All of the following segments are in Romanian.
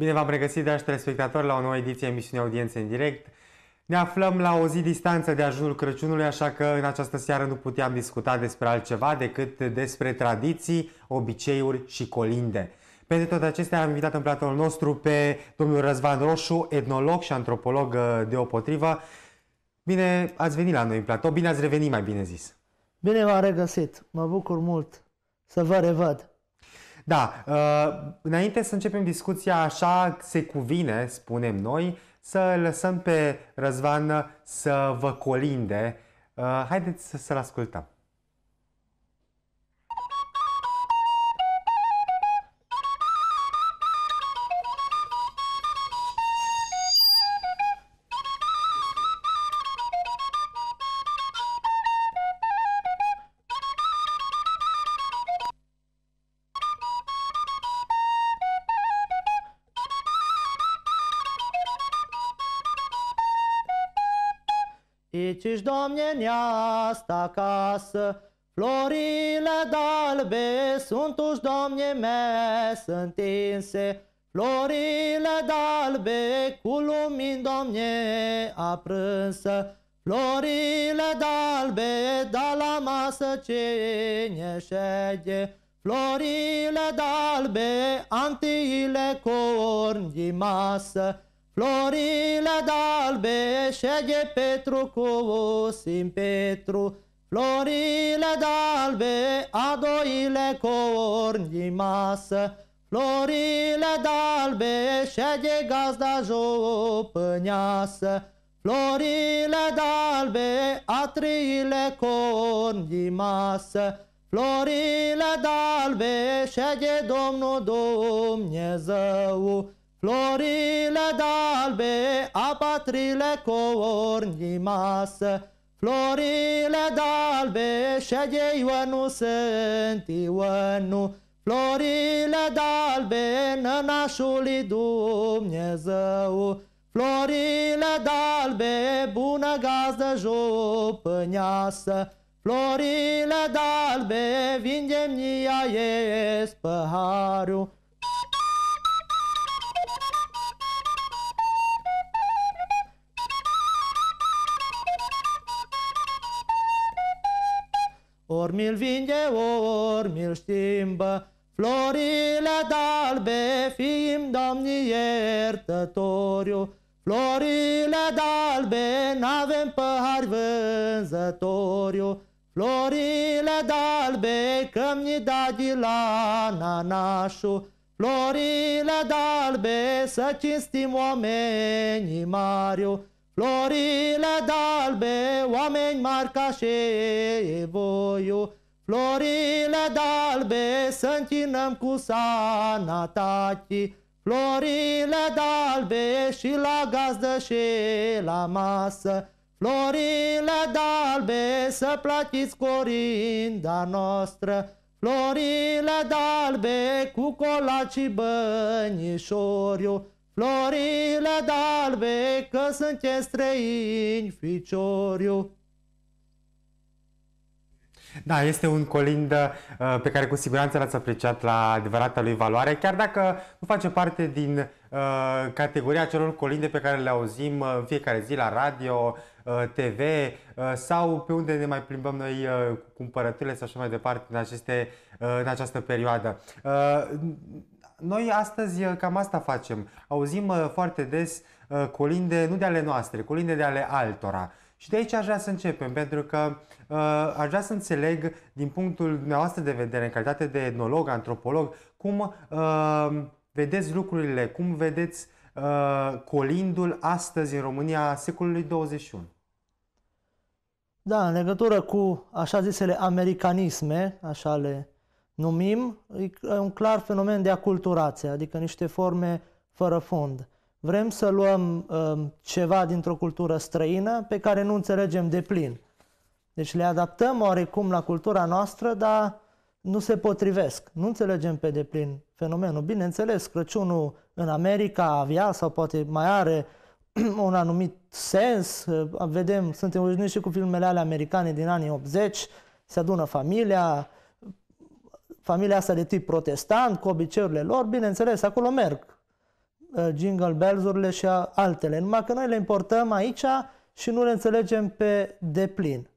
Bine v-am pregăsit, dragi telespectatori, la o nouă ediție a emisiunii Audiențe în direct. Ne aflăm la o zi distanță de ajunul Crăciunului, așa că în această seară nu puteam discuta despre altceva decât despre tradiții, obiceiuri și colinde. Pentru toate acestea am invitat în platoul nostru pe domnul Răzvan Roșu, etnolog și antropolog uh, deopotrivă. Bine ați venit la noi în platou, bine ați revenit mai bine zis. Bine v-am regăsit, mă bucur mult să vă revăd. Da, uh, înainte să începem discuția, așa se cuvine, spunem noi, să lăsăm pe Răzvan să vă colinde. Uh, haideți să-l ascultăm. domne, neasta acasă, Florile d'albe sunt uși, domne, mes întinse, Florile d'albe cu lumini, domne, aprânsă, Florile d'albe, da la masă cine șede, Florile d'albe, antiile corni masă, Florile d'albe șege Petru sim Petru, Florile d'albe a doile corni masă, Florile d'albe șege gazda jopâneasă, Florile d'albe a triile corni masă, Florile d'albe șege Domnul Dumnezeu, Florile d'albe a patrile corni masă, Florile d'albe ședei nu sunt nu, Florile d'albe nănașului Dumnezeu, Florile d'albe bună gazdă jupâneasă, Florile d'albe vindemnia e spăhariu, Ori mi-l vinde, ori mi-l știmbă, Florile dalbe, fim domni iertătoriu, Florile dalbe, n-avem păhari vânzătoriu, Florile dalbe, că mi da de la nanașu, Florile dalbe, să cinstim oamenii mariu, Florile dalbe, oameni mari ca voiu, oh. Florile dalbe să închinăm cu sanatachi, Florile dalbe și la gazdă și la masă, Florile dalbe să plătiți corinda noastră, Florile dalbe cu colaci bănișoriu, oh. Florile dalbe, că sunteți străini, ficioriu. Da, este un colind uh, pe care cu siguranță l-ați apreciat la adevărata lui valoare, chiar dacă nu face parte din uh, categoria celor colinde pe care le auzim uh, fiecare zi la radio, uh, TV uh, sau pe unde ne mai plimbăm noi uh, cu cumpărăturile sau așa mai departe în, aceste, în această perioadă. Noi astăzi uh, cam asta facem. Auzim uh, foarte des uh, colinde, nu de ale noastre, colinde de ale altora. Și de aici aș vrea să începem, pentru că uh, aș vrea să înțeleg, din punctul dumneavoastră de vedere, în calitate de etnolog, antropolog, cum uh, vedeți lucrurile, cum vedeți uh, colindul astăzi în România secolului 21. Da, în legătură cu așa zisele americanisme, așa le numim, e un clar fenomen de aculturație, adică niște forme fără fond. Vrem să luăm uh, ceva dintr-o cultură străină pe care nu înțelegem de plin. Deci le adaptăm oarecum la cultura noastră, dar nu se potrivesc. Nu înțelegem pe deplin fenomenul. Bineînțeles, Crăciunul în America avea sau poate mai are un anumit sens. Vedem, suntem obișnuiți și cu filmele ale americane din anii 80, se adună familia, familia asta de tip protestant, cu obiceiurile lor, bineînțeles, acolo merg uh, jingle bells-urile și altele. Numai că noi le importăm aici și nu le înțelegem pe deplin.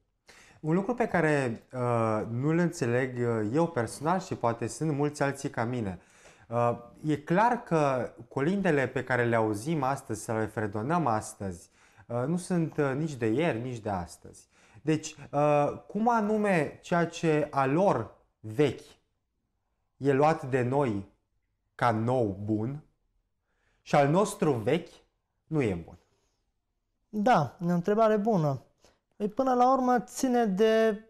Un lucru pe care uh, nu-l înțeleg uh, eu personal și poate sunt mulți alții ca mine. Uh, e clar că colindele pe care le auzim astăzi să le fredonăm astăzi uh, nu sunt uh, nici de ieri, nici de astăzi. Deci, uh, cum anume ceea ce a lor vechi e luat de noi ca nou bun și al nostru vechi nu e bun. Da, e o întrebare bună. Păi până la urmă ține de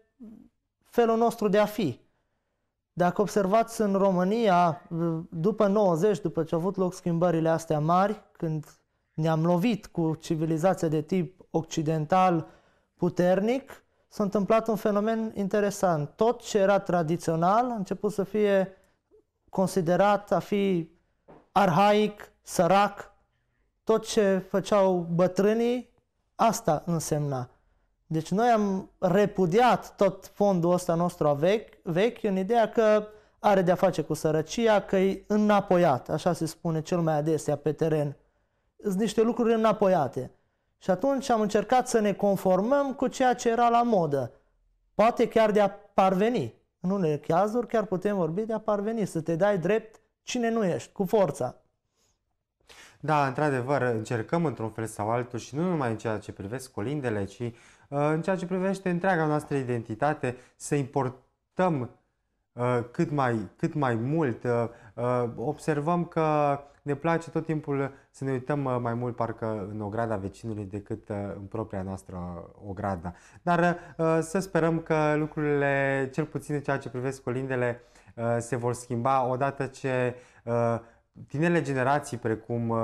felul nostru de a fi. Dacă observați în România, după 90, după ce au avut loc schimbările astea mari, când ne-am lovit cu civilizația de tip occidental puternic, s-a întâmplat un fenomen interesant. Tot ce era tradițional a început să fie considerat a fi arhaic, sărac. Tot ce făceau bătrânii, asta însemna. Deci noi am repudiat tot fondul ăsta nostru vechi, vechi în ideea că are de-a face cu sărăcia, că e înapoiat, așa se spune cel mai adesea pe teren. Sunt niște lucruri înapoiate. Și atunci am încercat să ne conformăm cu ceea ce era la modă. Poate chiar de a parveni. În unele cazuri chiar putem vorbi de a parveni, să te dai drept cine nu ești, cu forța. Da, într-adevăr, încercăm într-un fel sau altul și nu numai în ceea ce privește colindele, ci uh, în ceea ce privește întreaga noastră identitate, să importăm uh, cât mai, cât mai mult. Uh, observăm că ne place tot timpul să ne uităm uh, mai mult parcă în ograda vecinului decât uh, în propria noastră ogradă. Dar uh, să sperăm că lucrurile, cel puțin în ceea ce privesc colindele, se vor schimba odată ce tinele generații, precum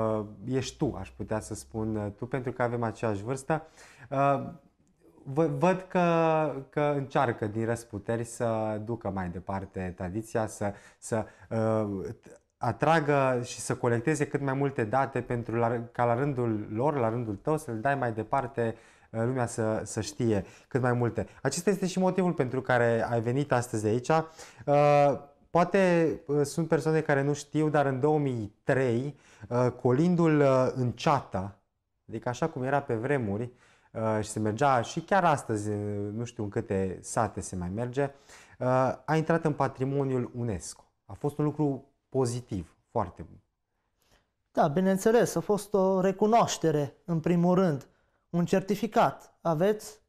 ești tu, aș putea să spun tu, pentru că avem aceeași vârstă, văd că, că încearcă din răsputeri să ducă mai departe tradiția, să, să uh, atragă și să colecteze cât mai multe date pentru la, ca la rândul lor, la rândul tău, să le dai mai departe uh, lumea să, să știe cât mai multe. Acesta este și motivul pentru care ai venit astăzi aici. Uh, poate uh, sunt persoane care nu știu, dar în 2003, colindul în ceata, adică așa cum era pe vremuri, și se mergea și chiar astăzi, nu știu în câte sate se mai merge, a intrat în patrimoniul UNESCO. A fost un lucru pozitiv, foarte bun. Da, bineînțeles, a fost o recunoaștere, în primul rând, un certificat. Aveți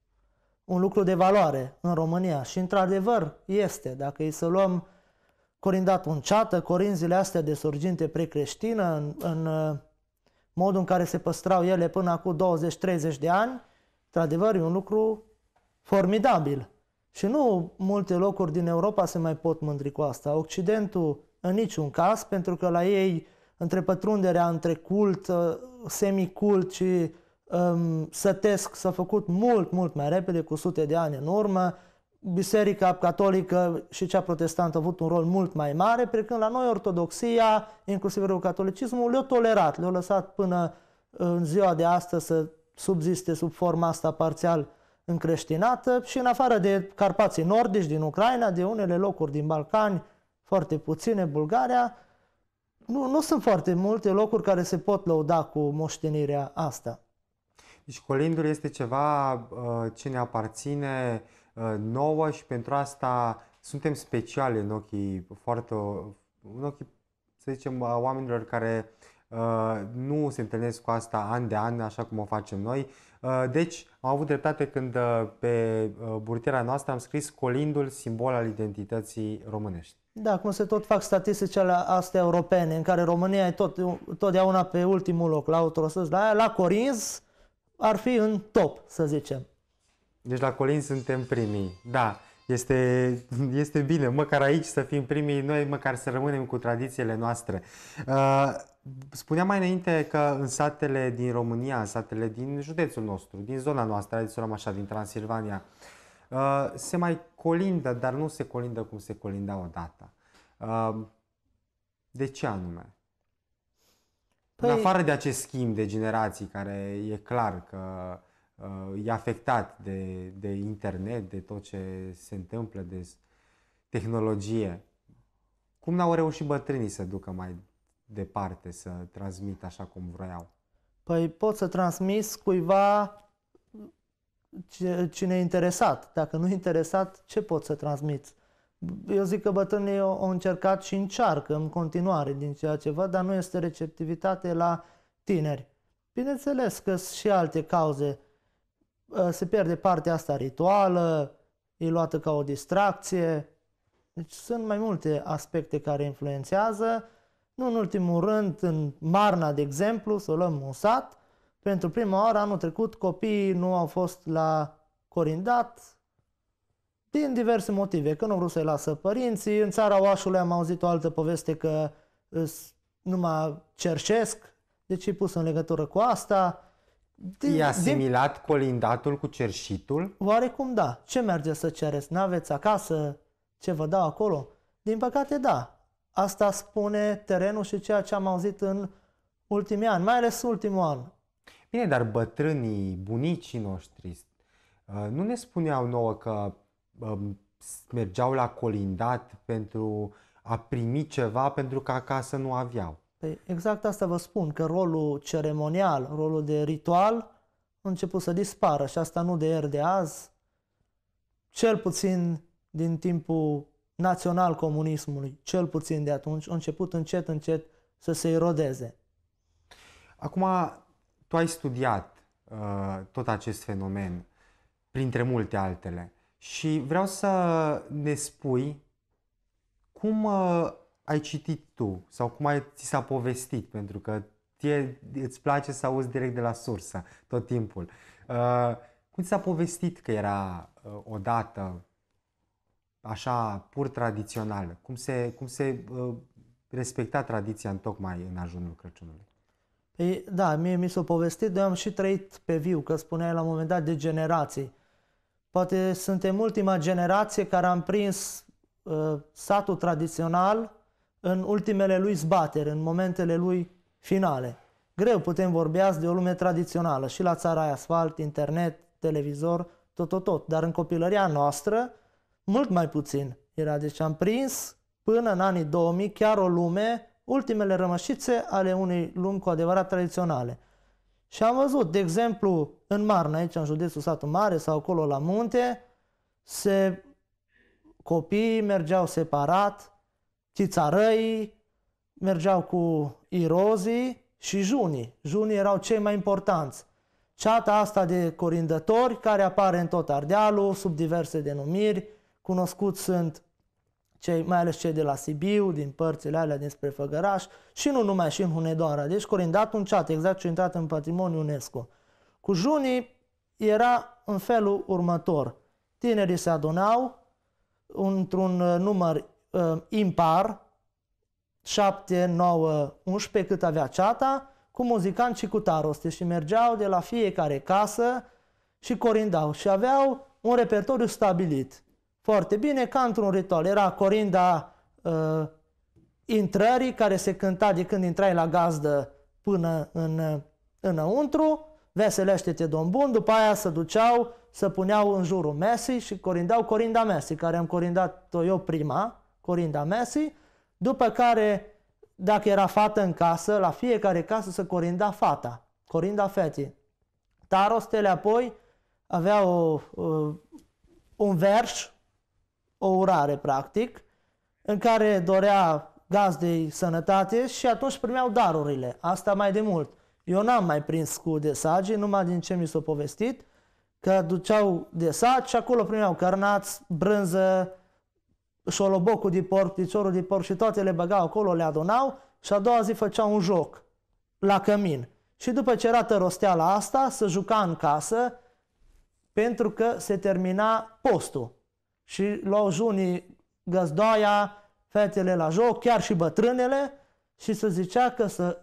un lucru de valoare în România și, într-adevăr, este. Dacă e să luăm corindat un ceată, corinzile astea de surginte precreștină, în, în uh, modul în care se păstrau ele până acum 20-30 de ani, într-adevăr, e un lucru formidabil. Și nu multe locuri din Europa se mai pot mândri cu asta. Occidentul în niciun caz, pentru că la ei între pătrunderea între cult, uh, semicult și um, sătesc s-a făcut mult, mult mai repede, cu sute de ani în urmă. Biserica catolică și cea protestantă au avut un rol mult mai mare, precând la noi ortodoxia, inclusiv catolicismul, le-a tolerat, le-a lăsat până uh, în ziua de astăzi să subziste sub forma asta parțial încreștinată și în afară de Carpații Nordici din Ucraina, de unele locuri din Balcani, foarte puține. Bulgaria, nu, nu sunt foarte multe locuri care se pot lăuda cu moștenirea asta. Deci colindul este ceva uh, ce ne aparține uh, nouă și pentru asta suntem speciale în ochii foarte, în ochii, să zicem, oamenilor care uh, nu se întâlnesc cu asta an de an, așa cum o facem noi. Uh, deci, am avut dreptate când uh, pe uh, burtiera noastră am scris colindul, simbol al identității românești. Da, cum se tot fac statistici ale astea europene, în care România e tot, totdeauna pe ultimul loc la autostrăzi, la, la Corinz ar fi în top, să zicem. Deci la Corinz suntem primii, da. Este, este bine, măcar aici să fim primii, noi măcar să rămânem cu tradițiile noastre. Uh, Spuneam mai înainte că în satele din România, în satele din județul nostru, din zona noastră, hai să luăm așa, din Transilvania, uh, se mai colindă, dar nu se colindă cum se colinda odată. Uh, de ce anume? Păi... În afară de acest schimb de generații care e clar că uh, e afectat de, de internet, de tot ce se întâmplă, de tehnologie, cum n-au reușit bătrânii să ducă mai departe să transmit așa cum vroiau? Păi pot să transmis cuiva cine e interesat. Dacă nu e interesat, ce pot să transmiți? Eu zic că bătrânii au încercat și încearcă în continuare din ceea ce văd, dar nu este receptivitate la tineri. Bineînțeles că sunt și alte cauze. Ă, se pierde partea asta rituală, e luată ca o distracție. Deci sunt mai multe aspecte care influențează. Nu în ultimul rând, în Marna, de exemplu, să o luăm un sat, pentru prima oară anul trecut copiii nu au fost la corindat din diverse motive, că nu vreau să-i lasă părinții. În țara Oașului am auzit o altă poveste că nu mă cerșesc, deci e pus în legătură cu asta. Din, e asimilat din... colindatul cu cerșitul? Oarecum da. Ce merge să cereți? N-aveți acasă? Ce vă dau acolo? Din păcate da. Asta spune terenul și ceea ce am auzit în ultimii ani, mai ales ultimul an. Bine, dar bătrânii, bunicii noștri, uh, nu ne spuneau nouă că um, mergeau la colindat pentru a primi ceva pentru că acasă nu aveau. Păi exact asta vă spun, că rolul ceremonial, rolul de ritual a început să dispară și asta nu de ieri de azi, cel puțin din timpul național comunismului, cel puțin de atunci, a început încet, încet să se erodeze. Acum, tu ai studiat uh, tot acest fenomen, printre multe altele, și vreau să ne spui cum uh, ai citit tu sau cum ai, ți s-a povestit, pentru că ție îți place să auzi direct de la sursă tot timpul. Uh, cum ți s-a povestit că era uh, odată așa pur tradițională? Cum se, cum se uh, respecta tradiția în tocmai în ajunul Crăciunului? Ei, păi, da, mie mi s-a povestit, eu am și trăit pe viu, că spuneai la un moment dat de generații. Poate suntem ultima generație care am prins uh, satul tradițional în ultimele lui zbateri, în momentele lui finale. Greu putem vorbi azi de o lume tradițională. Și la țara ai asfalt, internet, televizor, tot, tot, tot. Dar în copilăria noastră, mult mai puțin era. Deci am prins până în anii 2000 chiar o lume, ultimele rămășițe ale unei lumi cu adevărat tradiționale. Și am văzut, de exemplu, în Marna, aici în județul Satul Mare sau acolo la munte, se, copiii mergeau separat, țițarăii mergeau cu irozii și junii. Junii erau cei mai importanți. Ceata asta de corindători care apare în tot Ardealul sub diverse denumiri, Cunoscuți sunt cei, mai ales cei de la Sibiu, din părțile alea dinspre Făgăraș și nu numai și în Hunedoara. Deci corindat un chat, exact ce a intrat în patrimoniu UNESCO. Cu junii era în felul următor. Tinerii se adunau într-un uh, număr uh, impar, 7, 9, 11, cât avea ceata, cu muzicanți și cu taroste și mergeau de la fiecare casă și corindau și aveau un repertoriu stabilit foarte bine, ca într-un ritual. Era corinda uh, intrării care se cânta de când intrai la gazdă până în, uh, înăuntru, veselește-te domn bun, după aia se duceau, se puneau în jurul mesii și corindau corinda mesii, care am corindat-o eu prima, corinda mesii, după care, dacă era fată în casă, la fiecare casă se corinda fata, corinda fetii. Tarostele apoi avea o, uh, o, un vers o urare practic, în care dorea gazdei sănătate și atunci primeau darurile. Asta mai de mult. Eu n-am mai prins cu desagii, numai din ce mi s-a povestit, că duceau desagi și acolo primeau cărnați, brânză, șolobocul de porc, piciorul de porc și toate le băgau acolo, le adunau și a doua zi făceau un joc la cămin. Și după ce era tărosteala asta, să juca în casă pentru că se termina postul și luau junii găzdoaia, fetele la joc, chiar și bătrânele, și se zicea că să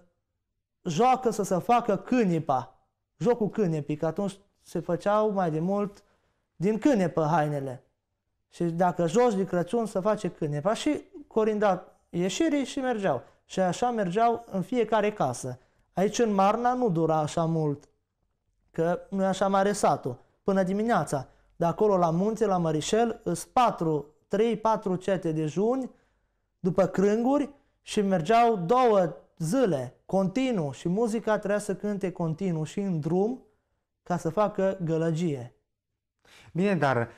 joacă să se facă cânipa, jocul cânepii, că atunci se făceau mai de mult din cânepă hainele. Și dacă joci de Crăciun, să face cânepa. Și corinda ieșirii și mergeau. Și așa mergeau în fiecare casă. Aici în Marna nu dura așa mult, că nu e așa mare satul, până dimineața de acolo la munte, la Mărișel, îs patru, trei, patru cete de juni după crânguri și mergeau două zile continuu și muzica trebuia să cânte continuu și în drum ca să facă gălăgie. Bine, dar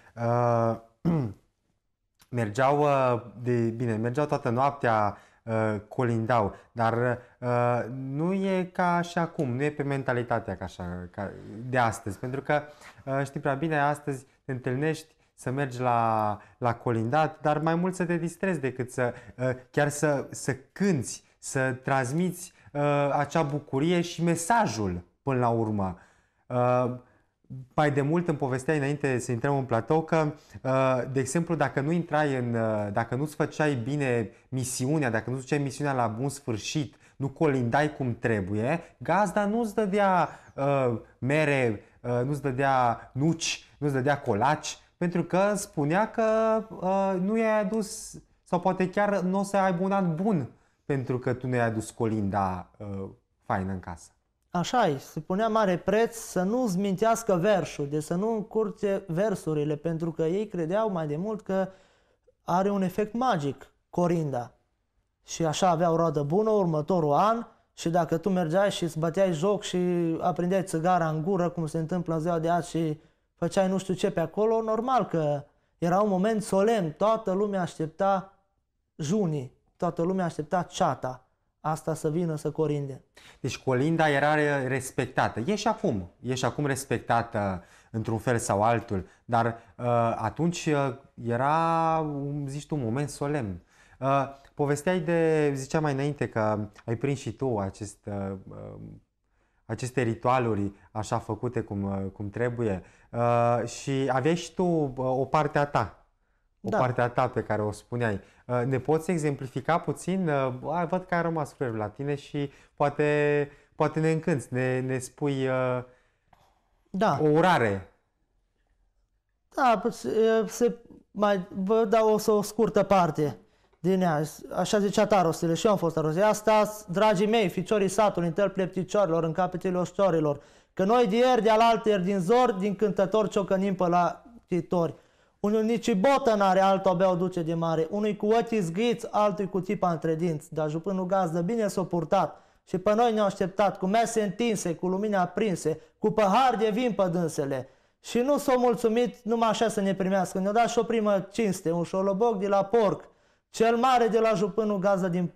uh, mergeau uh, de, bine, mergeau toată noaptea Uh, colindau, dar uh, nu e ca și acum, nu e pe mentalitatea ca așa, ca de astăzi, pentru că uh, știi prea bine, astăzi te întâlnești să mergi la, la colindat, dar mai mult să te distrezi decât să chiar să, să cânți, să transmiți acea bucurie și mesajul până la urmă mai de mult îmi povesteai înainte să intrăm în platou că, uh, de exemplu, dacă nu intrai în, uh, dacă nu-ți făceai bine misiunea, dacă nu-ți făceai misiunea la bun sfârșit, nu colindai cum trebuie, gazda nu-ți dădea uh, mere, uh, nu-ți dădea nuci, nu-ți dădea colaci, pentru că spunea că uh, nu i-ai adus sau poate chiar nu o să ai un an bun pentru că tu nu i-ai adus colinda uh, faină în casă așa se punea mare preț să nu zmintească versul, de să nu încurce versurile, pentru că ei credeau mai de mult că are un efect magic corinda. Și așa avea o roadă bună următorul an și dacă tu mergeai și îți băteai joc și aprindeai țigara în gură, cum se întâmplă în ziua de azi și făceai nu știu ce pe acolo, normal că era un moment solemn, toată lumea aștepta junii, toată lumea aștepta ceata asta să vină să colinde. Deci Colinda era respectată. E și acum. E și acum respectată uh, într-un fel sau altul. Dar uh, atunci uh, era, zici tu, un moment solemn. Uh, povesteai de, ziceam mai înainte că ai prins și tu acest, uh, uh aceste ritualuri așa făcute cum, cum trebuie uh, și aveai și tu o parte a ta, o da. parte a ta pe care o spuneai. Uh, ne poți exemplifica puțin? Uh, văd că ai rămas frierul la tine și poate, poate ne încânți, ne, ne spui uh, da. o urare. Da, se, se mai, vă dau o, o scurtă parte din ea. Așa zicea tarosile și eu am fost Tarosele. Asta, dragii mei, ficiorii satului, întâlpile pticiorilor, în capetele oșciorilor, că noi de ieri, de ieri, din zor, din cântători ciocănim pe la chitori. Unul nici botă n-are, altul abia o duce de mare. Unui cu ochii zghiți, altul cu tipa între dinți. Dar jupânul gazdă bine s-a purtat și pe noi ne-a așteptat cu mese întinse, cu lumini aprinse, cu pahar de vin pe dânsele. Și nu s-au mulțumit numai așa să ne primească. Ne-a dat și o primă cinste, un șoloboc de la porc, cel mare de la jupânul gazdă din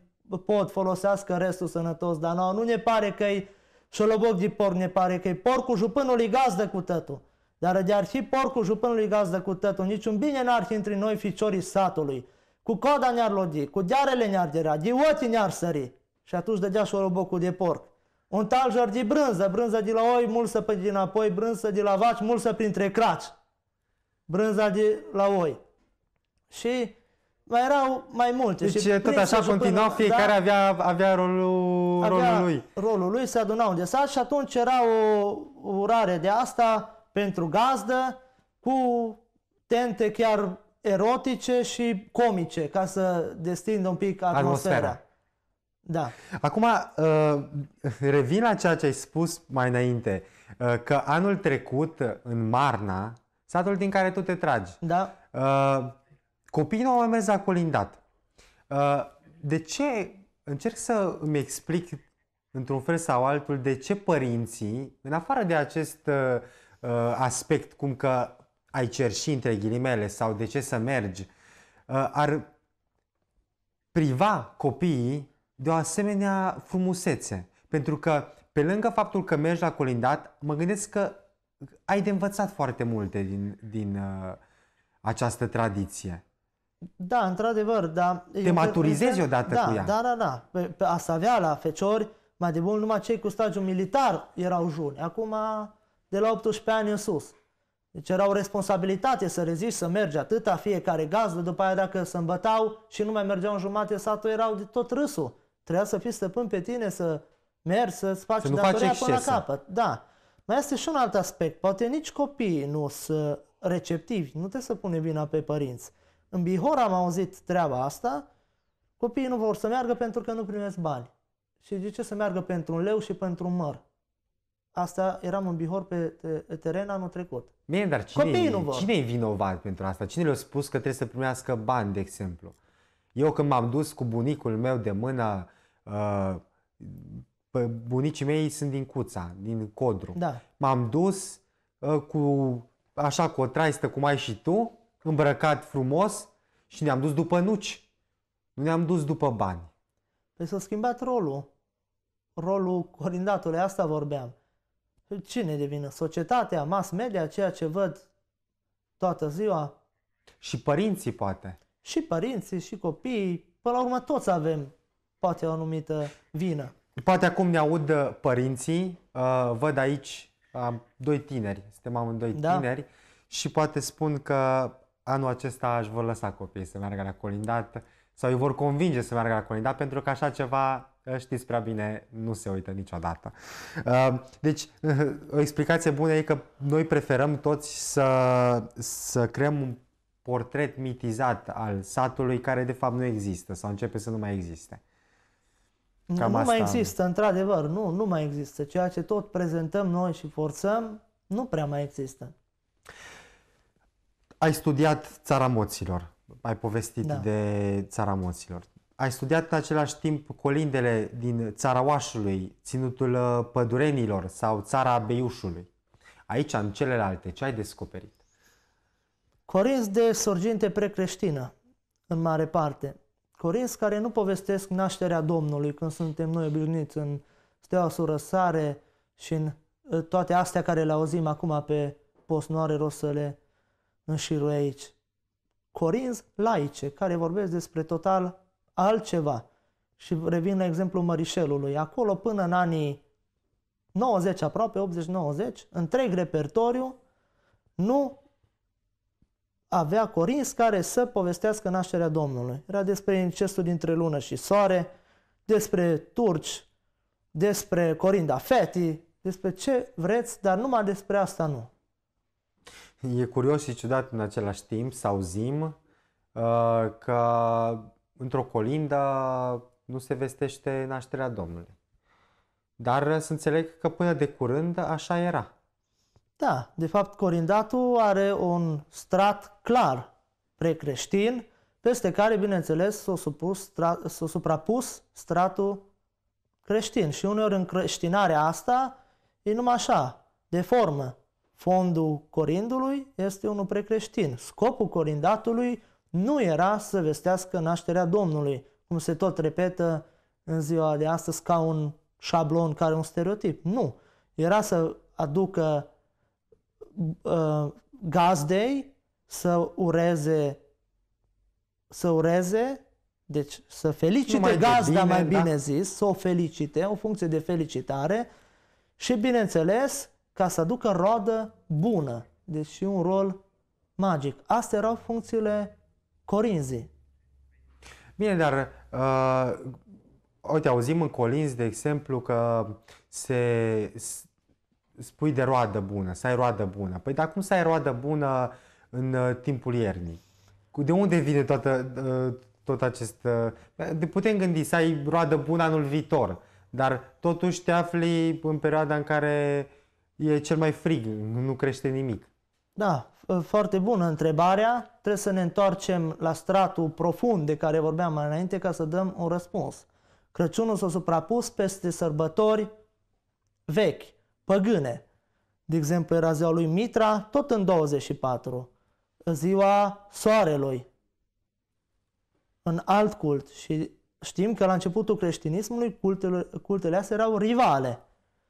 pot folosească restul sănătos, dar nu, nu ne pare că-i șoloboc de porc, ne pare că-i porcul jupânului gazdă cu tătul. Dar de ar fi porcul jupânului gazdă cu tătul, niciun bine n-ar fi între noi ficiorii satului. Cu coda ne-ar lodi, cu dearele ne-ar dera, dioții ne-ar sări. Și atunci dădea orobocul de porc. Un taljer de brânză, brânză de la oi, mulsă pe dinapoi, brânză de la vaci, mulsă printre craci. Brânza de la oi. Și mai erau mai multe. Deci și tot așa continuau, fiecare da, avea, avea rolul, avea rolul lui. rolul lui, se adunau unde sat și atunci era o urare de asta pentru gazdă cu tente chiar erotice și comice, ca să destindă un pic atmosfera. atmosfera. Da. Acum, uh, revin la ceea ce ai spus mai înainte, uh, că anul trecut, în Marna, satul din care tu te tragi, da. Uh, copiii nu au mers la colindat. De ce, încerc să îmi explic într-un fel sau altul, de ce părinții, în afară de acest uh, Uh, aspect, cum că ai cerși între ghilimele sau de ce să mergi, uh, ar priva copiii de o asemenea frumusețe. Pentru că pe lângă faptul că mergi la colindat, mă gândesc că ai de învățat foarte multe din, din uh, această tradiție. Da, într-adevăr, dar... Te maturizezi cred, odată da, cu ea. Da, da, da. Pe, pe asta avea la feciori, mai de bun numai cei cu stagiu militar erau juni. Acum de la 18 ani în sus. Deci era o responsabilitate să reziști, să mergi atâta, fiecare gazdă, după aia dacă se îmbătau și nu mai mergeau în jumate satul, erau de tot râsul. Trebuia să fii stăpân pe tine, să mergi, să-ți faci să datoria faci până la capăt. Da. Mai este și un alt aspect. Poate nici copiii nu sunt receptivi. Nu trebuie să pune vina pe părinți. În Bihor am auzit treaba asta. Copiii nu vor să meargă pentru că nu primesc bani. Și de ce să meargă pentru un leu și pentru un măr? Asta eram în Bihor pe teren anul trecut. Bine, dar cine, e, nu cine e vinovat pentru asta? Cine le-a spus că trebuie să primească bani, de exemplu? Eu când m-am dus cu bunicul meu de mână, uh, bunicii mei sunt din Cuța, din Codru. Da. M-am dus uh, cu așa cu o traistă cum ai și tu, îmbrăcat frumos și ne-am dus după nuci. Nu ne-am dus după bani. Păi s-a schimbat rolul. Rolul corindatului, asta vorbeam cine devină? Societatea, mass media, ceea ce văd toată ziua. Și părinții, poate. Și părinții, și copiii. Până la urmă, toți avem poate o anumită vină. Poate acum ne aud uh, părinții, uh, văd aici doi tineri, suntem amândoi da. tineri și poate spun că anul acesta aș vor lăsa copiii să meargă la colindat sau îi vor convinge să meargă la colindat pentru că așa ceva știți prea bine, nu se uită niciodată. Uh, deci, uh, o explicație bună e că noi preferăm toți să, să creăm un portret mitizat al satului care de fapt nu există sau începe să nu mai existe. Cam nu, asta mai există, am... într-adevăr, nu, nu mai există. Ceea ce tot prezentăm noi și forțăm, nu prea mai există. Ai studiat țara moților, ai povestit da. de țara moților ai studiat în același timp colindele din țara Oașului, ținutul uh, pădurenilor sau țara Beiușului. Aici, în celelalte, ce ai descoperit? Corinți de sorginte precreștină, în mare parte. Corinți care nu povestesc nașterea Domnului când suntem noi obișnuiți în steaua surăsare și în uh, toate astea care le auzim acum pe post, nu are rost să le aici. Corinți laice, care vorbesc despre total altceva. Și revin la exemplu Mărișelului. Acolo până în anii 90 aproape, 80-90, întreg repertoriu nu avea Corins care să povestească nașterea Domnului. Era despre incestul dintre lună și soare, despre turci, despre Corinda Feti, despre ce vreți, dar numai despre asta nu. E curios și ciudat în același timp să auzim uh, că într-o colindă nu se vestește nașterea Domnului. Dar să înțeleg că până de curând așa era. Da, de fapt corindatul are un strat clar precreștin, peste care, bineînțeles, s-a, supus, stra- s-a suprapus stratul creștin. Și uneori în creștinarea asta e numai așa, de formă. Fondul corindului este unul precreștin. Scopul corindatului nu era să vestească nașterea Domnului, cum se tot repetă în ziua de astăzi ca un șablon, care un stereotip. Nu. Era să aducă uh, gazdei, să ureze, să ureze, deci să felicite Numai gazda, bine, mai da. bine da? zis, să o felicite, o funcție de felicitare și, bineînțeles, ca să aducă roadă bună, deci și un rol magic. Astea erau funcțiile corinzi. Bine, dar uh, uite, auzim în colinzi, de exemplu, că se spui de roadă bună, să ai roadă bună. Păi dar cum să ai roadă bună în uh, timpul iernii? De unde vine toată, uh, tot acest... Uh, putem gândi să ai roadă bună anul viitor, dar totuși te afli în perioada în care e cel mai frig, nu crește nimic. Da, foarte bună întrebarea. Trebuie să ne întoarcem la stratul profund de care vorbeam mai înainte ca să dăm un răspuns. Crăciunul s-a suprapus peste sărbători vechi, păgâne. De exemplu, era ziua lui Mitra, tot în 24, ziua soarelui, în alt cult. Și știm că la începutul creștinismului cultele, cultele astea erau rivale.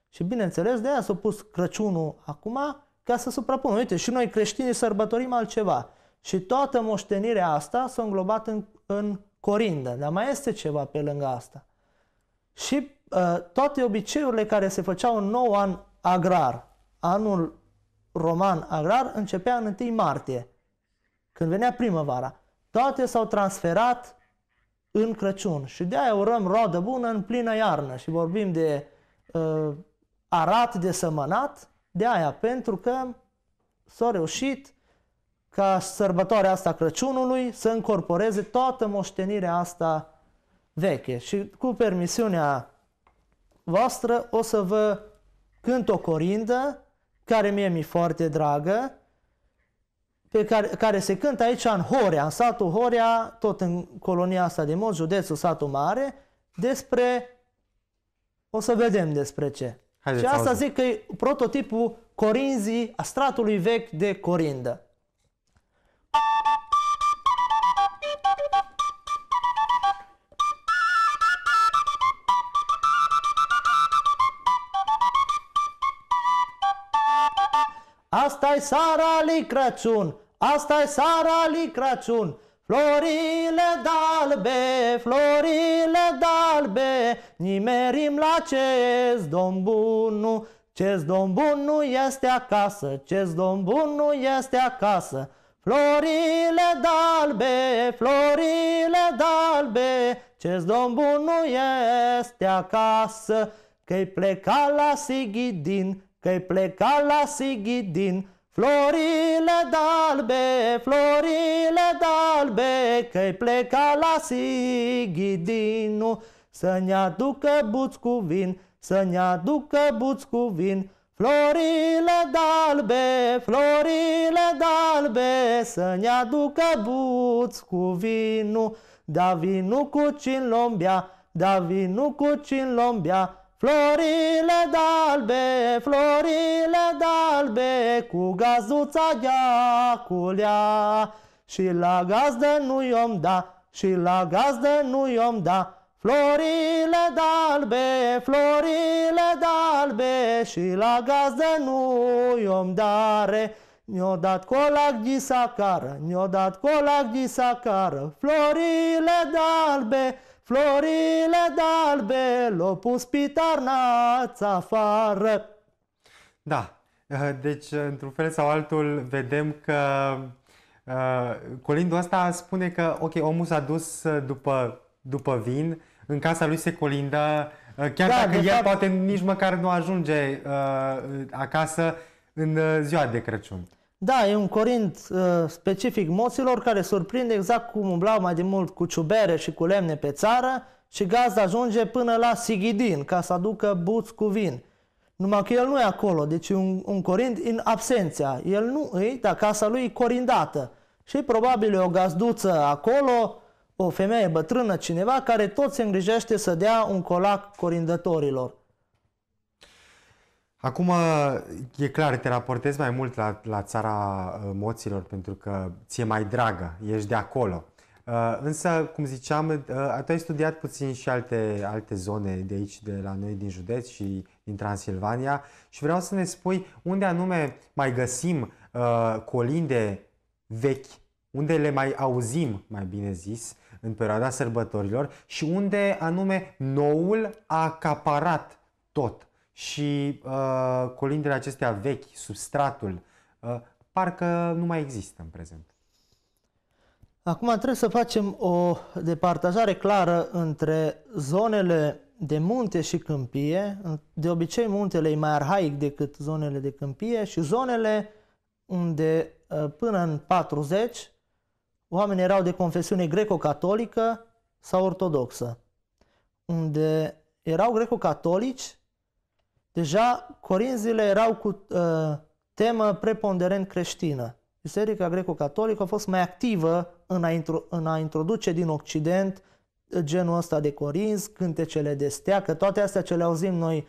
Și bineînțeles, de aia s-a pus Crăciunul acum ca să suprapună. Uite, și noi creștinii sărbătorim altceva. Și toată moștenirea asta s-a înglobat în, în corindă, dar mai este ceva pe lângă asta. Și uh, toate obiceiurile care se făceau în nou an agrar, anul roman agrar, începea în 1 martie, când venea primăvara. Toate s-au transferat în Crăciun și de-aia urăm roadă bună în plină iarnă și vorbim de uh, arat de sămănat, de aia, pentru că s-a reușit ca sărbătoarea asta Crăciunului să încorporeze toată moștenirea asta veche. Și cu permisiunea voastră o să vă cânt o corindă care mie mi-e foarte dragă, pe care, care se cântă aici în Horea, în satul Horea, tot în colonia asta de mod, județul satul mare, despre, o să vedem despre ce. Haideți și asta auzi. zic că e prototipul corinzii a stratului vechi de corindă. asta e sara Licrațun, Crăciun, asta e sara Licrațun. Crăciun, Florile dalbe, florile dalbe, nimerim la acest domn bun, ce Cest domn bun nu este acasă, cest domn bun nu este acasă. Florile dalbe, florile dalbe, Cest domn bun nu este acasă, Că-i pleca la Sigidin, că-i pleca la Sigidin, Florile dalbe, florile dalbe, că-i pleca la Sighidinu, să ne aducă buți cu vin, să ne aducă buți cu vin. Florile dalbe, florile dalbe, să ne aducă buți cu vinul, da vinul cu lombia, da vinul cu lombia. Florile dalbe, florile dalbe, cu gazuța gheaculea. Și la gazdă nu i-om da, și la gazdă nu i-om da. Florile dalbe, florile dalbe, și la gazdă nu i-om dare. Ne-o dat colac disacară, ne-o dat colac disacară, florile dalbe, Florile dalbe l-o pus pitarnaț afară. Da, eh, deci eh, într-un fel sau altul vedem că eh, colindul ăsta spune că ok, omul s-a dus după, după vin, în casa lui se colindă, chiar da, dacă el fapt... poate nici măcar nu ajunge acasă în ziua de Crăciun. Da, e un corint uh, specific moților care surprinde exact cum umblau mai de mult cu ciubere și cu lemne pe țară și gazda ajunge până la Sigidin ca să aducă buț cu vin. Numai că el nu e acolo, deci un, un corint în absența. El nu e, dar casa lui e corindată. Și probabil e o gazduță acolo, o femeie bătrână, cineva, care tot se îngrijește să dea un colac corindătorilor. Acum, e clar, te raportezi mai mult la, la țara uh, moților pentru că ți-e mai dragă, ești de acolo. Uh, însă, cum ziceam, uh, tu ai studiat puțin și alte, alte zone de aici, de la noi, din județ și din Transilvania și vreau să ne spui unde anume mai găsim colinde vechi, unde le mai auzim, mai bine zis, în perioada sărbătorilor și unde anume noul a acaparat tot și uh, colindele acestea vechi, substratul, uh, parcă nu mai există în prezent. Acum trebuie să facem o departajare clară între zonele de munte și câmpie, de obicei muntele e mai arhaic decât zonele de câmpie și zonele unde uh, până în 40 oamenii erau de confesiune greco-catolică sau ortodoxă, unde erau greco-catolici Deja corinzile erau cu uh, temă preponderent creștină. Biserica greco-catolică a fost mai activă în a, intru, în a introduce din Occident ă, genul ăsta de corinz, cântecele de stea, că toate astea ce le auzim noi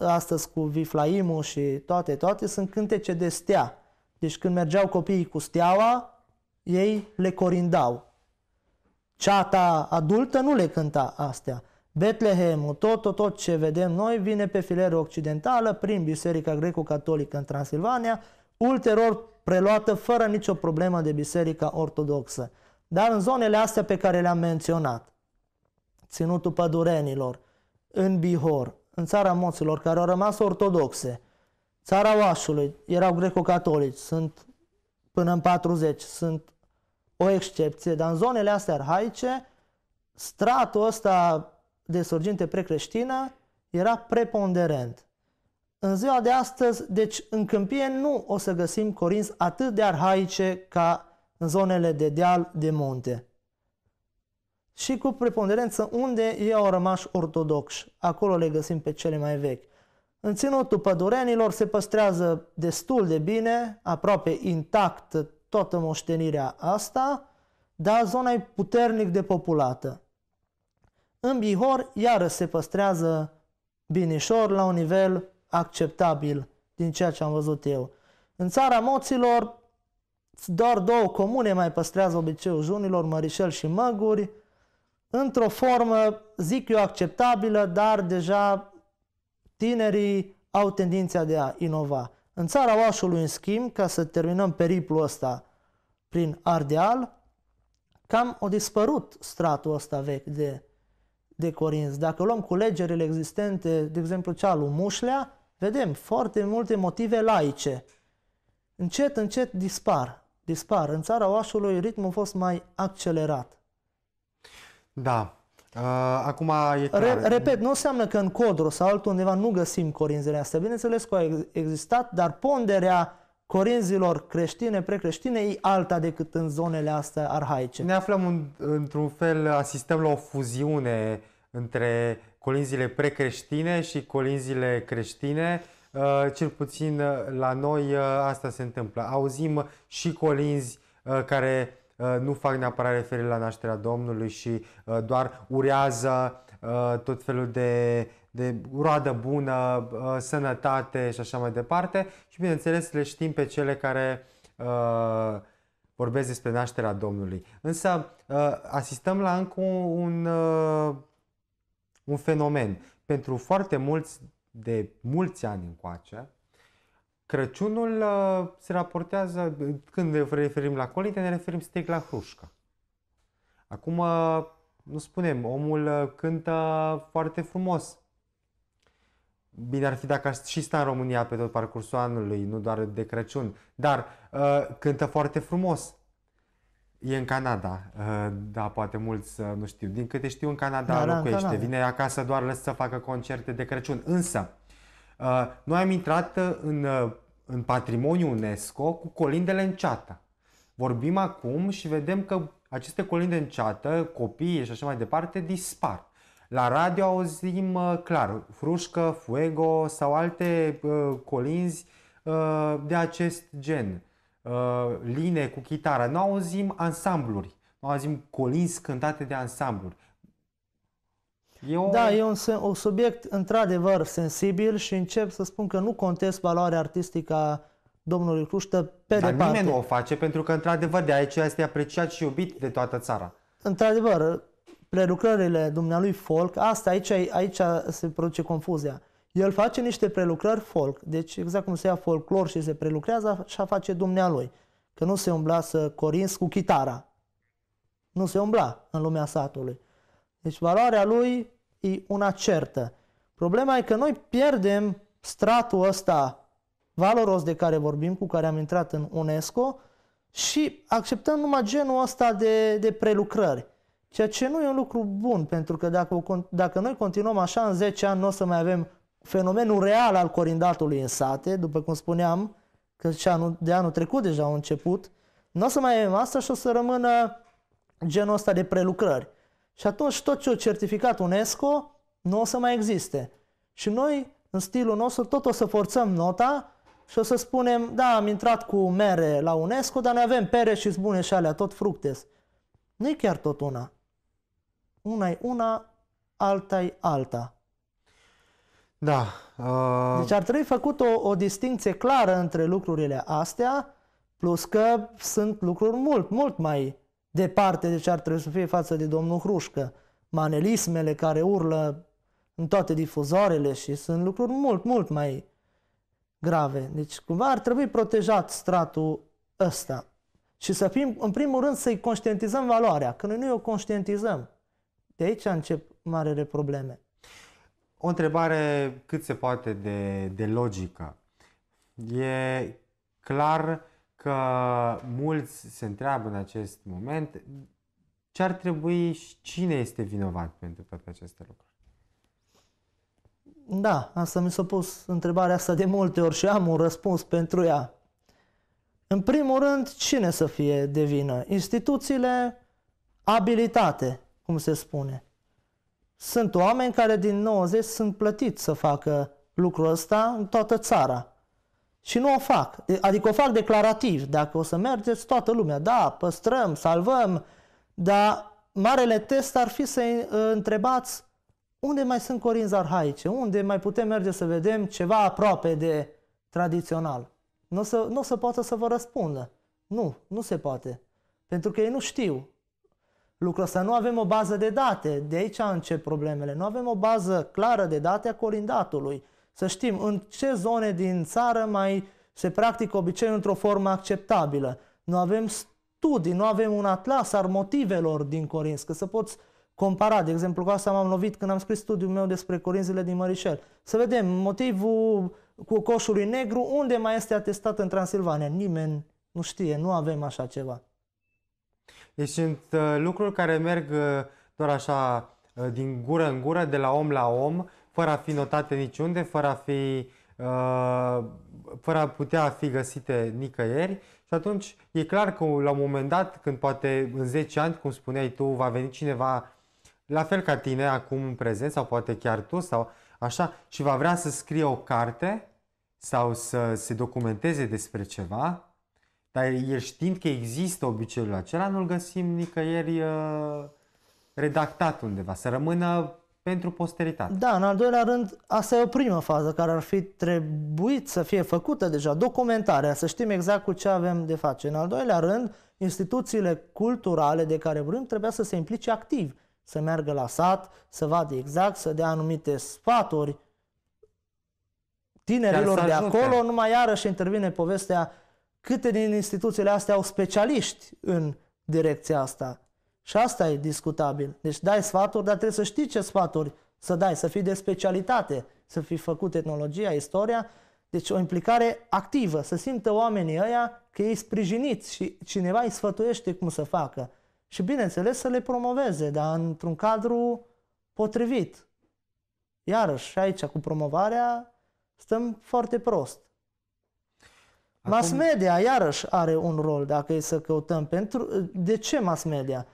astăzi cu Viflaimul și toate, toate sunt cântece de stea. Deci când mergeau copiii cu steaua, ei le corindau. Ceata adultă nu le cânta astea. Betlehemul, tot, tot, tot ce vedem noi vine pe fileră occidentală prin Biserica Greco-Catolică în Transilvania, ulterior preluată fără nicio problemă de Biserica Ortodoxă. Dar în zonele astea pe care le-am menționat, Ținutul Pădurenilor, în Bihor, în țara moților care au rămas ortodoxe, țara Oașului, erau greco-catolici, sunt până în 40, sunt o excepție, dar în zonele astea arhaice, stratul ăsta de sorginte precreștină era preponderent. În ziua de astăzi, deci în câmpie nu o să găsim corinți atât de arhaice ca în zonele de deal, de munte. Și cu preponderență unde ei au rămas ortodoxi, acolo le găsim pe cele mai vechi. În ținutul pădurenilor se păstrează destul de bine, aproape intact toată moștenirea asta, dar zona e puternic depopulată. În Bihor, iară se păstrează binișor la un nivel acceptabil din ceea ce am văzut eu. În țara moților, doar două comune mai păstrează obiceiul junilor, Mărișel și Măguri, într-o formă, zic eu, acceptabilă, dar deja tinerii au tendința de a inova. În țara Oașului, în schimb, ca să terminăm periplul ăsta prin Ardeal, cam o dispărut stratul ăsta vechi de de Corinți. Dacă luăm culegerile existente, de exemplu cea lui Mușlea, vedem foarte multe motive laice. Încet, încet dispar. Dispar. În țara Oașului ritmul a fost mai accelerat. Da. Uh, acum e clar. Re- repet, nu înseamnă că în Codru sau altundeva nu găsim corinzele astea. Bineînțeles că au existat, dar ponderea corinzilor creștine, precreștine, e alta decât în zonele astea arhaice. Ne aflăm în, într-un fel, asistăm la o fuziune între colinzile precreștine și colinzile creștine. Uh, cel puțin uh, la noi uh, asta se întâmplă. Auzim și colinzi care nu fac neapărat referire la nașterea Domnului și doar urează tot felul de, de roadă bună, sănătate și așa mai departe. Și bineînțeles le știm pe cele care vorbesc despre nașterea Domnului. Însă asistăm la încă un un fenomen. Pentru foarte mulți, de mulți ani încoace, Crăciunul uh, se raportează, când ne referim la colinte, ne referim strict la hrușcă. Acum, uh, nu spunem, omul uh, cântă foarte frumos. Bine ar fi dacă aș și sta în România pe tot parcursul anului, nu doar de Crăciun, dar uh, cântă foarte frumos. E în Canada, ă, da, poate mulți ă, nu știu. Din câte știu, în Canada da, da locuiește. Da, Canada. Vine acasă doar să facă concerte de Crăciun. Însă, ă, noi am intrat în, în patrimoniu UNESCO cu colindele în ceată. Vorbim acum și vedem că aceste colinde în ceată, copiii și așa mai departe, dispar. La radio auzim clar, frușcă, fuego sau alte colinzi de acest gen Uh, line cu chitară, nu auzim ansambluri, nu auzim colinzi cântate de ansambluri. E o... Da, e un, un subiect într-adevăr sensibil și încep să spun că nu contest valoarea artistică a domnului Cluștă pe Dar departe. nimeni nu o face pentru că într-adevăr de aici este apreciat și iubit de toată țara. Într-adevăr, prelucrările dumnealui Folk, asta aici, aici se produce confuzia. El face niște prelucrări folk, deci exact cum se ia folclor și se prelucrează, așa face dumnealui. Că nu se umbla să corinzi cu chitara. Nu se umbla în lumea satului. Deci valoarea lui e una certă. Problema e că noi pierdem stratul ăsta valoros de care vorbim, cu care am intrat în UNESCO, și acceptăm numai genul ăsta de, de prelucrări. Ceea ce nu e un lucru bun, pentru că dacă, dacă noi continuăm așa, în 10 ani nu o să mai avem fenomenul real al corindatului în sate, după cum spuneam, că și anul, de anul trecut deja au început, nu o să mai avem asta și o să rămână genul ăsta de prelucrări. Și atunci tot ce o certificat UNESCO nu o să mai existe. Și noi, în stilul nostru, tot o să forțăm nota și o să spunem, da, am intrat cu mere la UNESCO, dar noi avem pere și zbune și alea, tot fructe. Nu e chiar tot una. Una e una, alta e alta. Da. Uh... Deci ar trebui făcut o, o distinție clară între lucrurile astea, plus că sunt lucruri mult, mult mai departe de ce ar trebui să fie față de domnul Hrușcă. Manelismele care urlă în toate difuzoarele și sunt lucruri mult, mult mai grave. Deci cumva ar trebui protejat stratul ăsta. Și să fim, în primul rând, să-i conștientizăm valoarea. Când noi nu o conștientizăm, de aici încep marele probleme o întrebare cât se poate de, de logică. E clar că mulți se întreabă în acest moment ce ar trebui și cine este vinovat pentru toate aceste lucruri. Da, asta mi s-a pus întrebarea asta de multe ori și am un răspuns pentru ea. În primul rând, cine să fie de vină? Instituțiile abilitate, cum se spune. Sunt oameni care din 90 sunt plătiți să facă lucrul ăsta în toată țara. Și nu o fac. Adică o fac declarativ. Dacă o să mergeți, toată lumea, da, păstrăm, salvăm, dar marele test ar fi să uh, întrebați unde mai sunt corinzi arhaice, unde mai putem merge să vedem ceva aproape de tradițional. Nu o să, nu o să poată să vă răspundă. Nu, nu se poate. Pentru că ei nu știu lucrul ăsta. Nu avem o bază de date, de aici încep problemele. Nu avem o bază clară de date a colindatului. Să știm în ce zone din țară mai se practică obiceiul într-o formă acceptabilă. Nu avem studii, nu avem un atlas al motivelor din corinț. că să poți compara. De exemplu, cu asta m-am lovit când am scris studiul meu despre corinzile din Mărișel. Să vedem motivul cu coșului negru, unde mai este atestat în Transilvania. Nimeni nu știe, nu avem așa ceva. Deci sunt uh, lucruri care merg uh, doar așa uh, din gură în gură, de la om la om, fără a fi notate niciunde, fără a fi fără a putea fi găsite nicăieri și atunci e clar că la un moment dat, când poate în 10 ani, cum spuneai tu, va veni cineva la fel ca tine acum în prezent sau poate chiar tu sau așa și va vrea să scrie o carte sau să se documenteze despre ceva, dar el știind că există obiceiul acela, nu-l găsim nicăieri uh, redactat undeva, să rămână pentru posteritate. Da, în al doilea rând, asta e o primă fază care ar fi trebuit să fie făcută deja, documentarea, să știm exact cu ce avem de face. În al doilea rând, instituțiile culturale de care vorbim trebuia să se implice activ, să meargă la sat, să vadă exact, să dea anumite sfaturi tinerilor de acolo, numai iarăși intervine povestea Câte din instituțiile astea au specialiști în direcția asta? Și asta e discutabil. Deci dai sfaturi, dar trebuie să știi ce sfaturi să dai, să fii de specialitate, să fi făcut tehnologia, istoria, deci o implicare activă, să simtă oamenii ăia că ei sprijiniți și cineva îi sfătuiește cum să facă. Și bineînțeles să le promoveze, dar într-un cadru potrivit. Iarăși, aici cu promovarea stăm foarte prost. Acum... Mass media, iarăși, are un rol, dacă e să căutăm. Pentru... De ce mass media?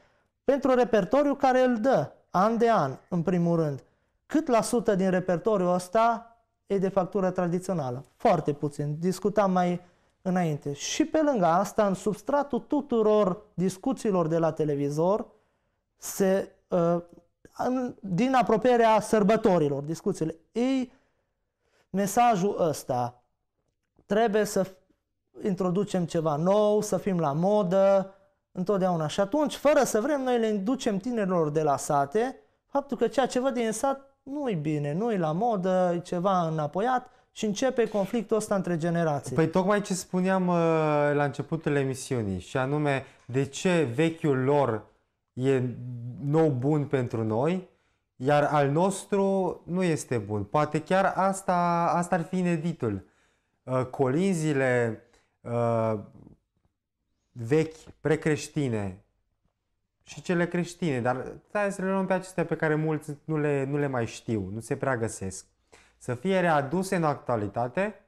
Pentru repertoriu care îl dă, an de an, în primul rând. Cât la sută din repertoriul ăsta e de factură tradițională? Foarte puțin. Discutam mai înainte. Și pe lângă asta, în substratul tuturor discuțiilor de la televizor, se, uh, în, din apropierea sărbătorilor, discuțiile, ei mesajul ăsta trebuie să introducem ceva nou, să fim la modă, întotdeauna. Și atunci, fără să vrem, noi le inducem tinerilor de la sate faptul că ceea ce văd din sat nu-i bine, nu-i la modă, e ceva înapoiat și începe conflictul ăsta între generații. Păi tocmai ce spuneam uh, la începutul emisiunii și anume de ce vechiul lor e nou bun pentru noi, iar al nostru nu este bun. Poate chiar asta, asta ar fi ineditul. Uh, colinzile, Uh, vechi, precreștine și cele creștine, dar stai să le luăm pe acestea pe care mulți nu le, nu le mai știu, nu se prea găsesc, să fie readuse în actualitate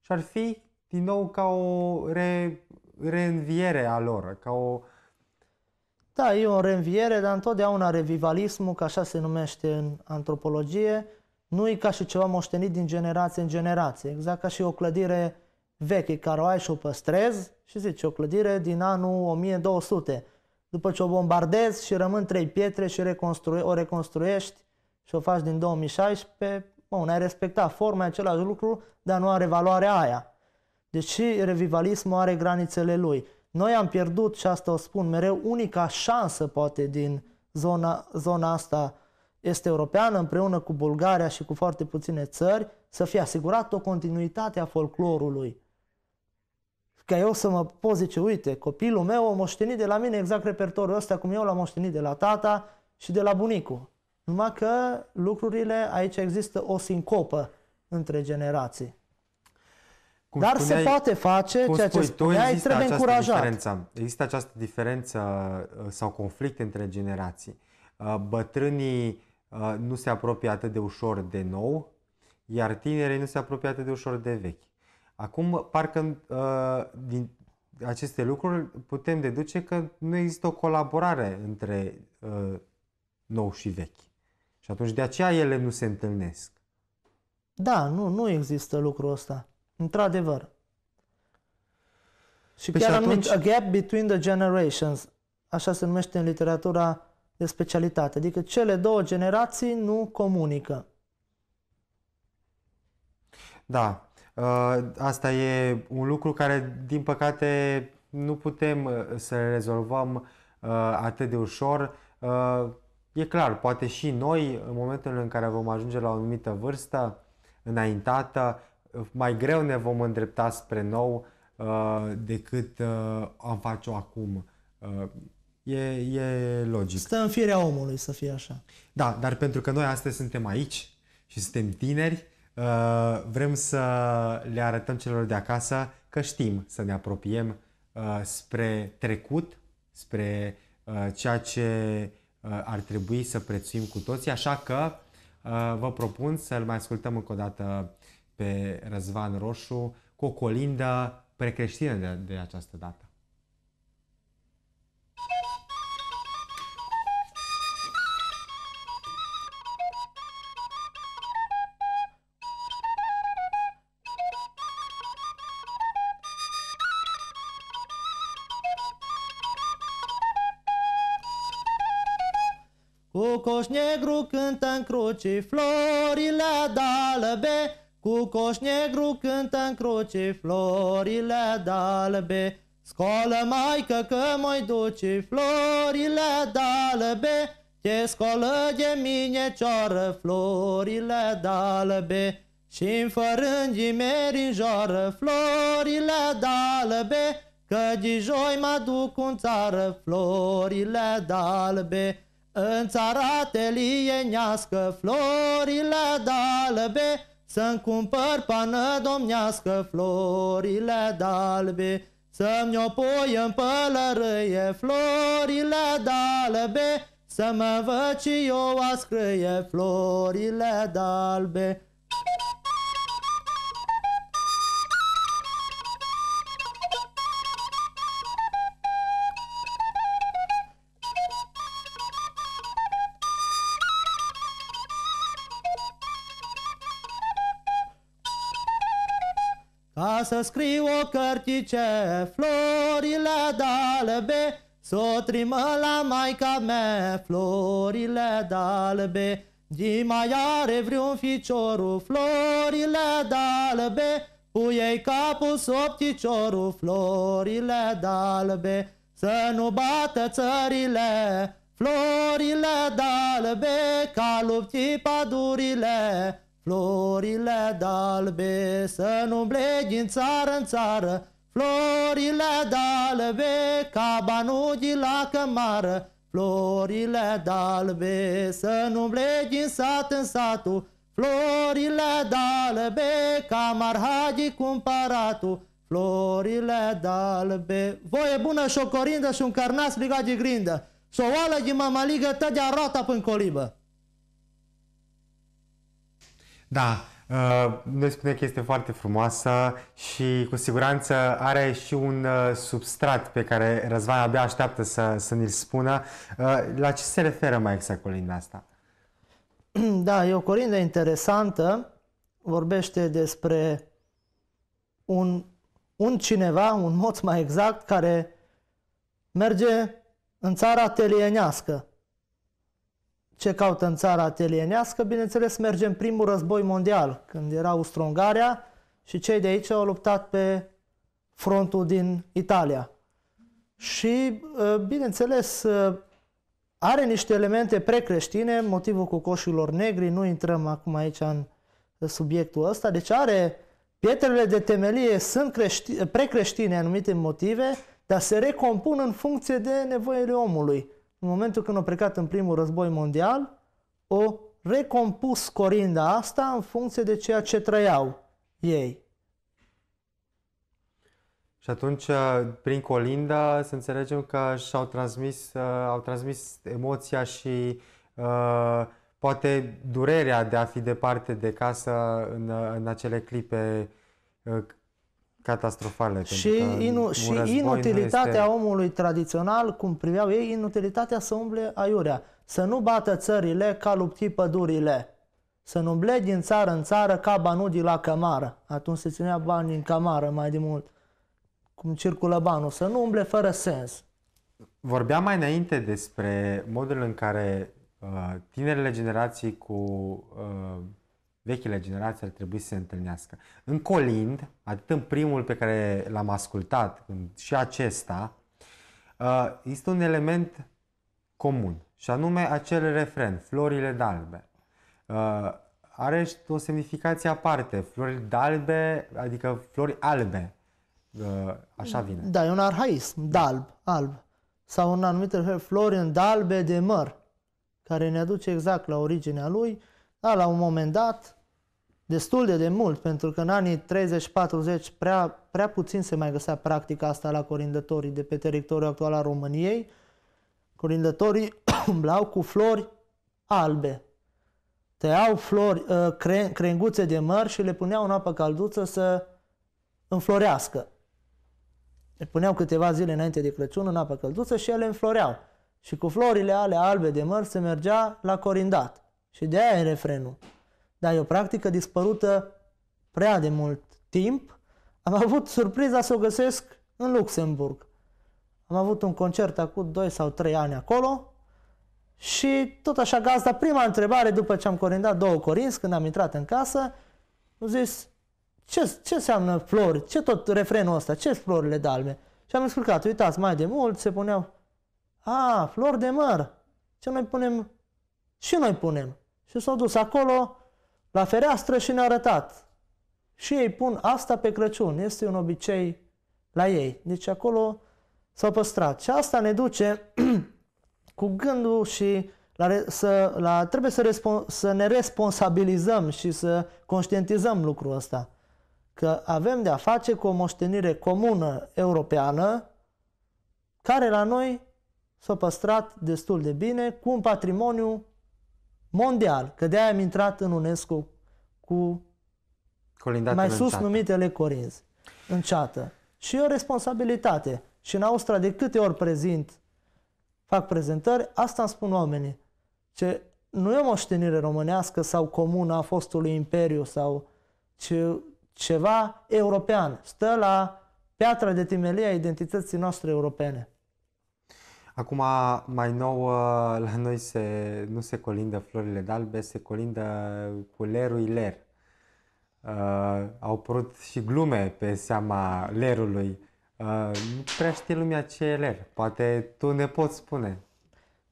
și ar fi din nou ca o re, reînviere a lor, ca o... Da, e o reînviere, dar întotdeauna revivalismul, că așa se numește în antropologie, nu e ca și ceva moștenit din generație în generație, exact ca și o clădire veche care o ai și o păstrez și zice o clădire din anul 1200. După ce o bombardezi și rămân trei pietre și reconstru- o reconstruiești și o faci din 2016, bun, ai respectat forma, același lucru, dar nu are valoarea aia. Deci și revivalismul are granițele lui. Noi am pierdut, și asta o spun mereu, unica șansă poate din zona, zona asta este europeană împreună cu Bulgaria și cu foarte puține țări să fie asigurată o continuitate a folclorului. Ca eu să mă pot zice, uite, copilul meu a moștenit de la mine exact repertoriul ăsta cum eu l-am moștenit de la tata și de la bunicul. Numai că lucrurile, aici există o sincopă între generații. Cum Dar spuneai, se poate face cum ceea spui, ce spuneai, trebuie încurajat. Diferență, există această diferență uh, sau conflict între generații. Uh, bătrânii uh, nu se apropie atât de ușor de nou, iar tinerii nu se apropie atât de ușor de vechi. Acum, parcă uh, din aceste lucruri putem deduce că nu există o colaborare între uh, nou și vechi. Și atunci de aceea ele nu se întâlnesc. Da, nu, nu există lucrul ăsta. Într-adevăr. Și păi chiar și atunci... am a gap between the generations. Așa se numește în literatura de specialitate. Adică cele două generații nu comunică. Da. Uh, asta e un lucru care, din păcate, nu putem uh, să rezolvăm uh, atât de ușor. E clar, poate și noi, în momentul în care vom ajunge la o anumită vârstă înaintată, mai greu ne vom îndrepta spre nou decât am face-o acum. E, e logic. Stă în firea omului să fie așa. Da, dar pentru că noi astăzi suntem aici și suntem tineri, Uh, vrem să le arătăm celor de acasă că știm să ne apropiem uh, spre trecut, spre uh, ceea ce ar trebui să prețuim cu toții, așa că vă propun să-l mai ascultăm încă o dată pe Răzvan Roșu cu o colindă precreștină de, de această dată. crucii florile dalbe, cu coș negru cântă în crucii florile dalbe. Scolă, maică, că mă duci florile dalbe, te scolă de mine cioră florile dalbe. și în fărângi meri în joară florile dalbe, Că de joi mă duc în țară florile dalbe. În țara telienească florile dalbe, Să-mi cumpăr pană domnească florile dalbe, Să-mi o pui în pălărâie florile dalbe, Să mă văd și eu a florile dalbe. să scriu o cărtice, florile d'albe albe, să o trimă la maica mea, florile d'albe albe. mai are vreun ficioru florile d'albe albe, Puiei capul sub ticioru florile d'albe albe, Să nu bată țările, florile d'albe albe, Ca lupti padurile, Florile dalbe să nu pleci din țară în țară, Florile dalbe ca banugi la cămară, Florile dalbe să nu pleci din sat în satul, Florile dalbe ca marhagi cumpăratul, Florile dalbe Voie bună și o corindă și un carnas brigat de grindă, oală de mamaligă tădea roata până colibă. Da, uh, ne spune că este foarte frumoasă și cu siguranță are și un uh, substrat pe care Răzvan abia așteaptă să, să ne-l spună. Uh, la ce se referă mai exact colinda asta? Da, e o colindă interesantă. Vorbește despre un, un cineva, un moț mai exact, care merge în țara telienească ce caută în țara atelienească, bineînțeles merge în primul război mondial, când era Austro-Ungaria și cei de aici au luptat pe frontul din Italia. Și, ă, bineînțeles, ă, are niște elemente precreștine, motivul cu coșilor negri, nu intrăm acum aici în subiectul ăsta, deci are pietrele de temelie sunt crești, precreștine anumite motive, dar se recompun în funcție de nevoile omului în momentul când a plecat în primul război mondial, o recompus corinda asta în funcție de ceea ce trăiau ei. Și atunci, uh, prin colinda, să înțelegem că și-au transmis, uh, au transmis emoția și uh, poate durerea de a fi departe de casă în, uh, în acele clipe uh, catastrofale. Și, inu- și inutilitatea este... omului tradițional, cum priveau ei, inutilitatea să umble aiurea. Să nu bată țările ca lupti pădurile. Să nu umble din țară în țară ca banudii la cămară. Atunci se ținea bani în cămară mai de mult. Cum circulă banul. Să nu umble fără sens. Vorbeam mai înainte despre modul în care uh, tinerile generații cu uh, vechile generații ar trebui să se întâlnească. În Colind, atât în primul pe care l-am ascultat, și acesta, uh, este un element comun și anume acel refren, florile dalbe. Uh, are o semnificație aparte, flori dalbe, adică flori albe. Uh, așa vine. Da, e un arhaism, dalb, alb. Sau un anumit flori în dalbe de măr, care ne aduce exact la originea lui, da, la un moment dat, destul de, de mult, pentru că în anii 30-40 prea, prea puțin se mai găsea practica asta la corindătorii de pe teritoriul actual al României. Corindătorii umblau cu flori albe. Tăiau flori, uh, cre, crenguțe de măr și le puneau în apă calduță să înflorească. Le puneau câteva zile înainte de Crăciun în apă călduță și ele înfloreau. Și cu florile ale albe de măr se mergea la corindat. Și de aia e refrenul. Dar e o practică dispărută prea de mult timp. Am avut surpriza să o găsesc în Luxemburg. Am avut un concert acum 2 sau 3 ani acolo și tot așa gazda, prima întrebare după ce am corindat două corinți, când am intrat în casă, am zis, ce, ce înseamnă flori? Ce tot refrenul ăsta? ce florile de alme? Și am explicat, uitați, mai de mult se puneau, a, ah, flori de măr, ce noi punem, și noi punem. Și s-au dus acolo la fereastră și ne-au arătat. Și ei pun asta pe Crăciun, este un obicei la ei. Deci acolo s-au păstrat. Și asta ne duce cu gândul și la, să, la, trebuie să, respon, să ne responsabilizăm și să conștientizăm lucrul ăsta. Că avem de a face cu o moștenire comună europeană care la noi s-a păstrat destul de bine, cu un patrimoniu mondial, că de-aia am intrat în UNESCO cu Colindate mai sus numitele corinzi, în ceată. Și e o responsabilitate. Și în Austria de câte ori prezint, fac prezentări, asta îmi spun oamenii. Ce nu e o moștenire românească sau comună a fostului imperiu sau ce, ceva european. Stă la piatra de temelie a identității noastre europene. Acum, mai nou, uh, la noi se, nu se colindă florile de albe, se colindă cu lerul ler. Uh, au apărut și glume pe seama lerului. Uh, nu prea știe lumea ce e ler. Poate tu ne poți spune.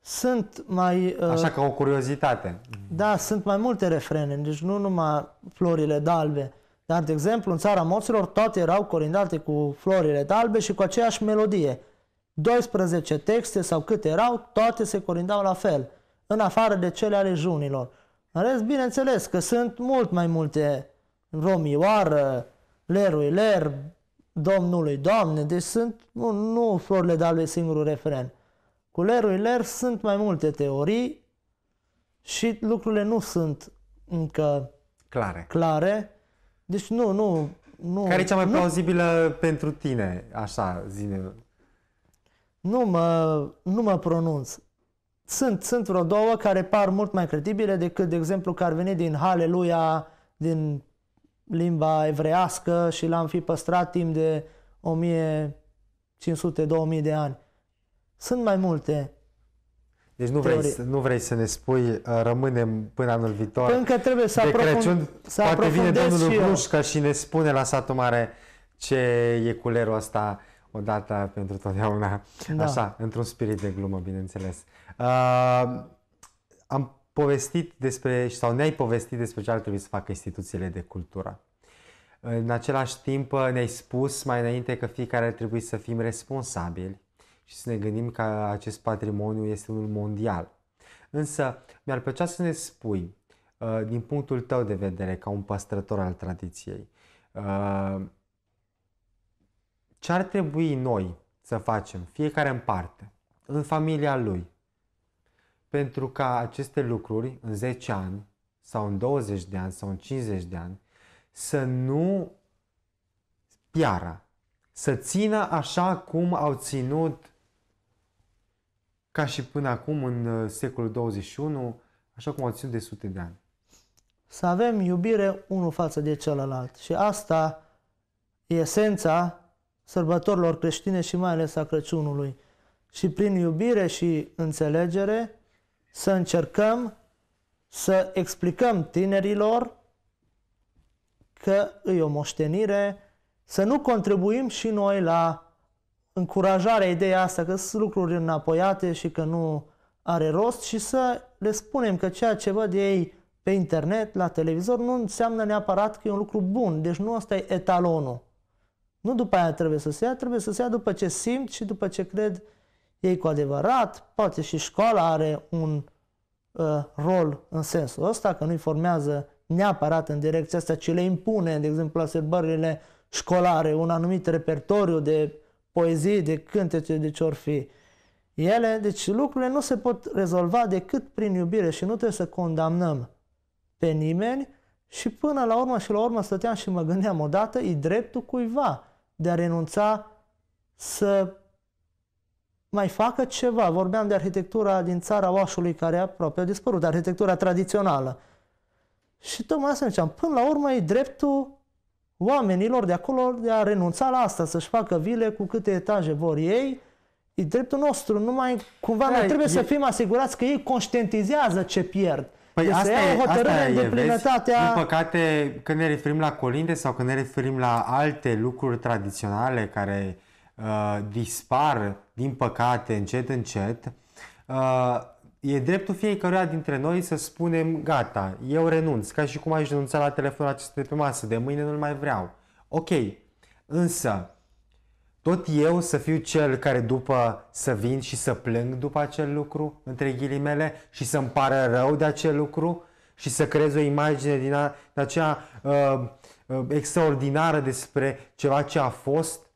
Sunt mai... Uh, Așa ca o curiozitate. Da, sunt mai multe refrene, deci nu numai florile de albe. Dar, de exemplu, în țara moților toate erau colindate cu florile de albe și cu aceeași melodie. 12 texte sau câte erau, toate se corindau la fel, în afară de cele ale junilor. În rest, bineînțeles că sunt mult mai multe romioară, lerui ler, domnului doamne, deci sunt, nu, nu florile de albe singurul referen. Cu lerui ler sunt mai multe teorii și lucrurile nu sunt încă clare. clare. Deci nu, nu, nu. Care e cea mai nu. plauzibilă pentru tine, așa, zine nu mă, nu mă pronunț. Sunt, sunt vreo două care par mult mai credibile decât, de exemplu, că ar veni din Haleluia, din limba evrească și l-am fi păstrat timp de 1500-2000 de ani. Sunt mai multe deci nu vrei, nu vrei să ne spui uh, rămânem până anul viitor. Încă trebuie să, de aprofund, Crăciun, să poate vine domnul Brușca și ne spune la satul mare ce e culerul ăsta o dată pentru totdeauna, da. așa, într-un spirit de glumă, bineînțeles. Uh, am povestit despre, sau ne-ai povestit despre ce ar trebui să facă instituțiile de cultură. În același timp uh, ne-ai spus mai înainte că fiecare ar trebui să fim responsabili și să ne gândim că acest patrimoniu este unul mondial. Însă mi-ar plăcea să ne spui, uh, din punctul tău de vedere, ca un păstrător al tradiției, uh, ce ar trebui noi să facem, fiecare în parte, în familia lui, pentru ca aceste lucruri în 10 ani sau în 20 de ani sau în 50 de ani să nu piară, să țină așa cum au ținut ca și până acum în uh, secolul 21, așa cum au ținut de sute de ani. Să avem iubire unul față de celălalt și asta e esența sărbătorilor creștine și mai ales a Crăciunului. Și prin iubire și înțelegere să încercăm să explicăm tinerilor că e o moștenire, să nu contribuim și noi la încurajarea ideea asta că sunt lucruri înapoiate și că nu are rost și să le spunem că ceea ce văd ei pe internet, la televizor, nu înseamnă neapărat că e un lucru bun. Deci nu ăsta e etalonul. Nu după aia trebuie să se ia, trebuie să se ia după ce simt și după ce cred ei cu adevărat. Poate și școala are un uh, rol în sensul ăsta, că nu-i formează neapărat în direcția asta, ci le impune, de exemplu, la sărbările școlare, un anumit repertoriu de poezii, de cântece, de ce fi. Ele, deci lucrurile nu se pot rezolva decât prin iubire și nu trebuie să condamnăm pe nimeni și până la urmă și la urmă stăteam și mă gândeam odată, e dreptul cuiva de a renunța să mai facă ceva. Vorbeam de arhitectura din țara Oașului, care aproape a dispărut, arhitectura tradițională. Și tocmai asta ziceam, până la urmă e dreptul oamenilor de acolo de a renunța la asta, să-și facă vile cu câte etaje vor ei, e dreptul nostru, numai cumva Hai, da, noi trebuie e... să fim asigurați că ei conștientizează ce pierd. Păi deci asta e ia o hotărâre în deplinătatea... Din păcate, când ne referim la colinde sau când ne referim la alte lucruri tradiționale care uh, dispar, din păcate, încet, încet, uh, e dreptul fiecăruia dintre noi să spunem, gata, eu renunț, ca și cum aș renunța la telefonul acesta de pe masă, de mâine nu-l mai vreau. Ok, însă tot eu să fiu cel care după să vin și să plâng după acel lucru, între ghilimele, și să-mi pară rău de acel lucru și să creez o imagine din, a, din aceea uh, uh, extraordinară despre ceva ce a fost,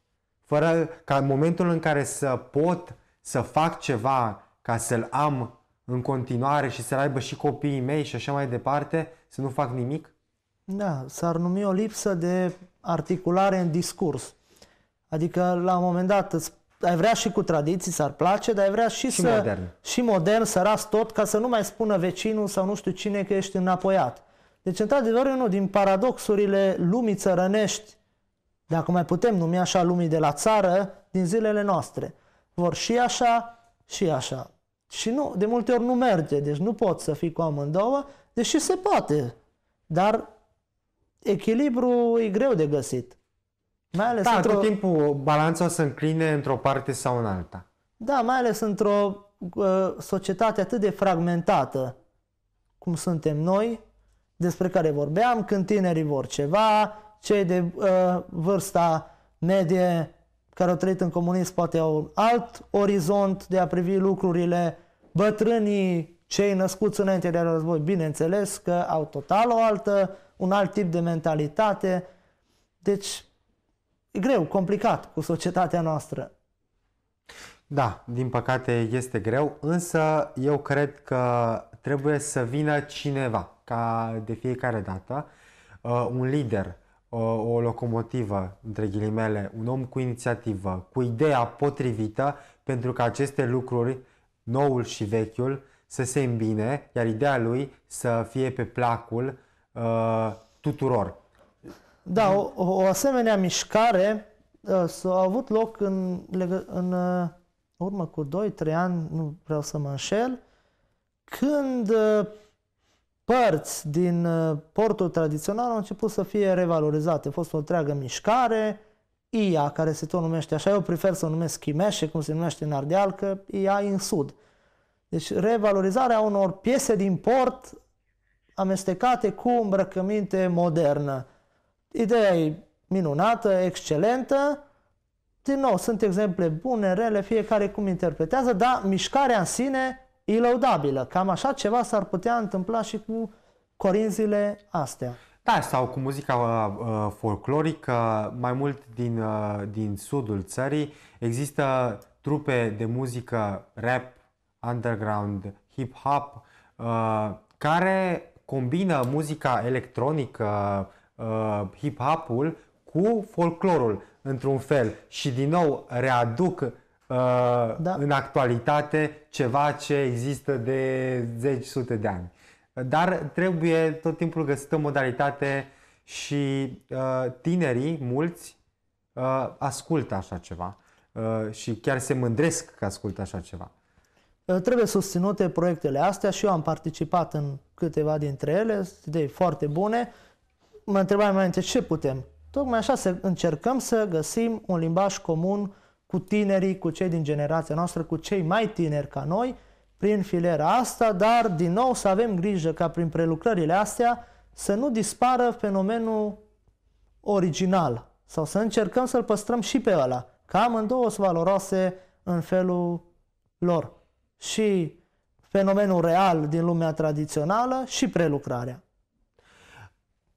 fără ca în momentul în care să pot să fac ceva ca să-l am în continuare și să-l aibă și copiii mei și așa mai departe, să nu fac nimic? Da, s-ar numi o lipsă de articulare în discurs. Adică la un moment dat ai vrea și cu tradiții, s-ar place, dar ai vrea și, și să... Modern. Și modern, să ras tot, ca să nu mai spună vecinul sau nu știu cine că ești înapoiat. Deci, într-adevăr, unul din paradoxurile lumii țărănești, dacă mai putem numi așa lumii de la țară, din zilele noastre. Vor și așa, și așa. Și nu, de multe ori nu merge, deci nu pot să fii cu amândouă, deși se poate. Dar echilibru e greu de găsit. Mai ales da, într-o... tot timpul balanța o să încline într-o parte sau în alta. Da, mai ales într-o uh, societate atât de fragmentată cum suntem noi, despre care vorbeam, când tinerii vor ceva, cei de uh, vârsta medie care au trăit în comunism poate au un alt orizont de a privi lucrurile, bătrânii, cei născuți înainte de război, bineînțeles că au total o altă, un alt tip de mentalitate. Deci e greu, complicat cu societatea noastră. Da, din păcate este greu, însă eu cred că trebuie să vină cineva, ca de fiecare dată, uh, un lider, uh, o locomotivă, între ghilimele, un om cu inițiativă, cu ideea potrivită, pentru că aceste lucruri, noul și vechiul, să se îmbine, iar ideea lui să fie pe placul uh, tuturor. Da, o, o asemenea mișcare uh, s-a avut loc în, în uh, urmă cu 2-3 ani, nu vreau să mă înșel, când uh, părți din portul tradițional au început să fie revalorizate. A fost o întreagă mișcare, IA, care se tot numește așa, eu prefer să o numesc Chimeșe, cum se numește în Ardeal, că IA în sud. Deci revalorizarea unor piese din port amestecate cu îmbrăcăminte modernă. Ideea e minunată, excelentă. Din nou, sunt exemple bune, rele, fiecare cum interpretează, dar mișcarea în sine e laudabilă. Cam așa ceva s-ar putea întâmpla și cu corinzile astea. Da, sau cu muzica uh, uh, folclorică, mai mult din, uh, din sudul țării, există trupe de muzică rap, underground, hip-hop, uh, care combină muzica electronică, uh, hip-hop-ul cu folclorul, într-un fel, și din nou readuc uh, da. în actualitate ceva ce există de zeci sute de ani. Dar trebuie tot timpul găsită modalitate și uh, tinerii, mulți, uh, ascultă așa ceva uh, și chiar se mândresc că ascultă așa ceva. Uh, trebuie susținute proiectele astea și eu am participat în câteva dintre ele, idei foarte bune. Uh, mă întrebai mai înainte, ce putem? Tocmai așa să încercăm să găsim un limbaj comun cu tinerii, cu cei din generația noastră, cu cei mai tineri ca noi, prin filera asta, dar din nou să avem grijă ca prin prelucrările astea să nu dispară fenomenul original sau să încercăm să-l păstrăm și pe ăla, că amândouă sunt valoroase în felul lor. Și fenomenul real din lumea tradițională și prelucrarea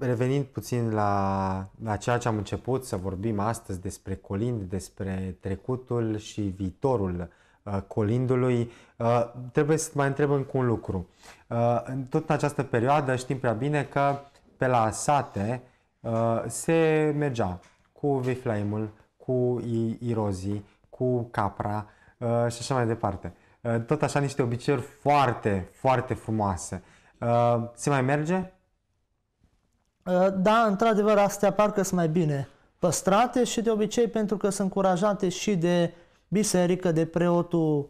revenind puțin la, la ceea ce am început să vorbim astăzi despre colind, despre trecutul și viitorul uh, colindului, uh, trebuie să mai întreb încă un lucru. Uh, în tot această perioadă știm prea bine că pe la sate uh, se mergea cu viflaimul, cu irozii, cu capra uh, și așa mai departe. Uh, tot așa niște obiceiuri foarte, foarte frumoase. Se mai merge Ă, da, într-adevăr, astea parcă sunt mai bine păstrate și de obicei pentru că sunt încurajate și de biserică, de preotul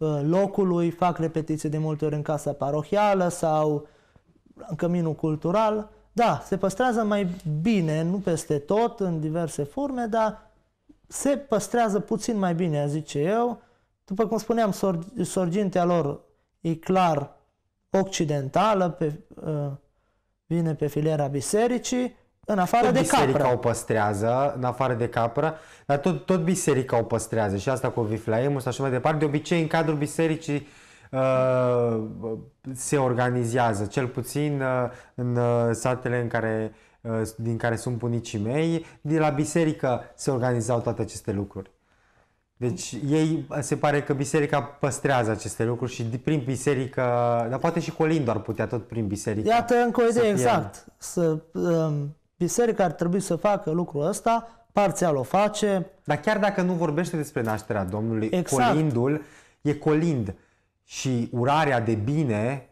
ă, locului, fac repetiții de multe ori în casa parohială sau în căminul cultural. Da, se păstrează mai bine, nu peste tot, în diverse forme, dar se păstrează puțin mai bine, zice eu. După cum spuneam, sorgintea lor e clar occidentală, pe, uh, vine pe filiera bisericii, în afară tot de biserica capră. o păstrează, în afară de capră, dar tot, tot biserica o păstrează și asta cu și așa mai departe. De obicei, în cadrul bisericii uh, se organizează, cel puțin uh, în uh, satele în care, uh, din care sunt bunicii mei, de la biserică se organizau toate aceste lucruri. Deci ei se pare că biserica păstrează aceste lucruri și prin biserică, dar poate și Colindu ar putea tot prin biserică. Iată încă o idee, exact. Să, um, biserica ar trebui să facă lucrul ăsta, parțial o face. Dar chiar dacă nu vorbește despre nașterea Domnului, exact. colindul e colind și urarea de bine,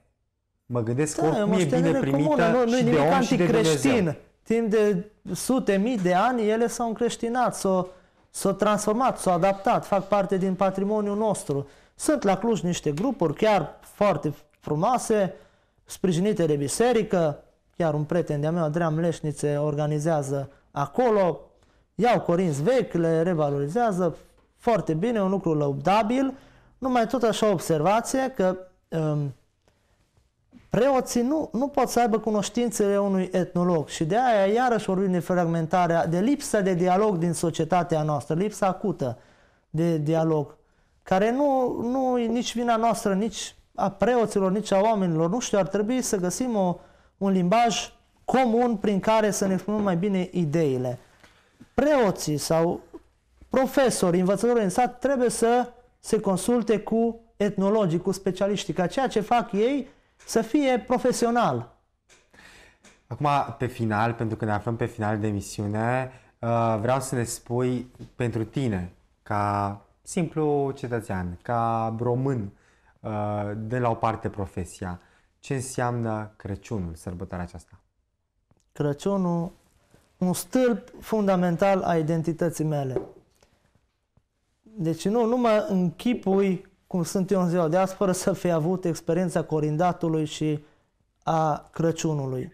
mă gândesc da, oricum e bine primită nu, nu și de om și de Dumnezeu. Timp de sute mii de ani ele s-au încreștinat, s-au s-au transformat, s-au adaptat, fac parte din patrimoniul nostru. Sunt la Cluj niște grupuri chiar foarte frumoase, sprijinite de biserică, chiar un prieten de-a meu, Adrian Leșnițe, organizează acolo, iau corinți vechi, le revalorizează, foarte bine, un lucru lăudabil, numai tot așa observație că um, Preoții nu, nu pot să aibă cunoștințele unui etnolog și de aia iarăși vorbim de fragmentarea, de lipsa de dialog din societatea noastră, lipsa acută de dialog, care nu, nu e nici vina noastră, nici a preoților, nici a oamenilor. Nu știu, ar trebui să găsim o, un limbaj comun prin care să ne exprimăm mai bine ideile. Preoții sau profesori, învățători în sat trebuie să se consulte cu etnologii, cu specialiștii, ca ceea ce fac ei să fie profesional. Acum, pe final, pentru că ne aflăm pe final de emisiune, uh, vreau să ne spui pentru tine, ca simplu cetățean, ca român, uh, de la o parte profesia, ce înseamnă Crăciunul, sărbătoarea aceasta? Crăciunul, un stâlp fundamental a identității mele. Deci nu, nu mă închipui cum sunt eu în ziua de azi, fără să fi avut experiența corindatului și a Crăciunului.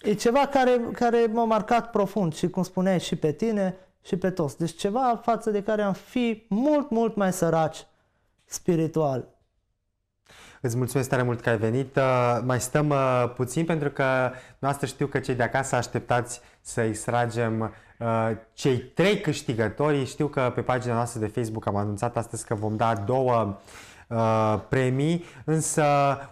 E ceva care, care m-a marcat profund și, cum spuneai, și pe tine și pe toți. Deci ceva față de care am fi mult, mult mai săraci spiritual. Îți mulțumesc tare mult că ai venit. Uh, mai stăm uh, puțin pentru că noastră știu că cei de acasă așteptați să extragem uh, cei trei câștigători. Știu că pe pagina noastră de Facebook am anunțat astăzi că vom da două premii, însă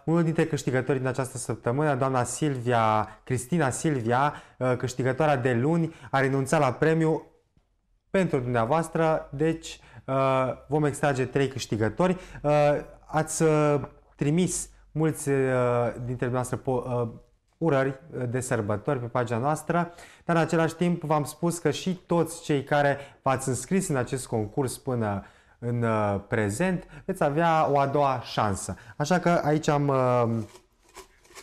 unul dintre câștigătorii din această săptămână, doamna Silvia, Cristina Silvia, câștigătoarea de luni, a renunțat la premiu pentru dumneavoastră, deci vom extrage trei câștigători. Ați trimis mulți uh, dintre noastre uh, urări uh, de sărbători pe pagina noastră, dar în același timp v-am spus că și toți cei care v-ați înscris în acest concurs până în prezent veți avea o a doua șansă. Așa că aici am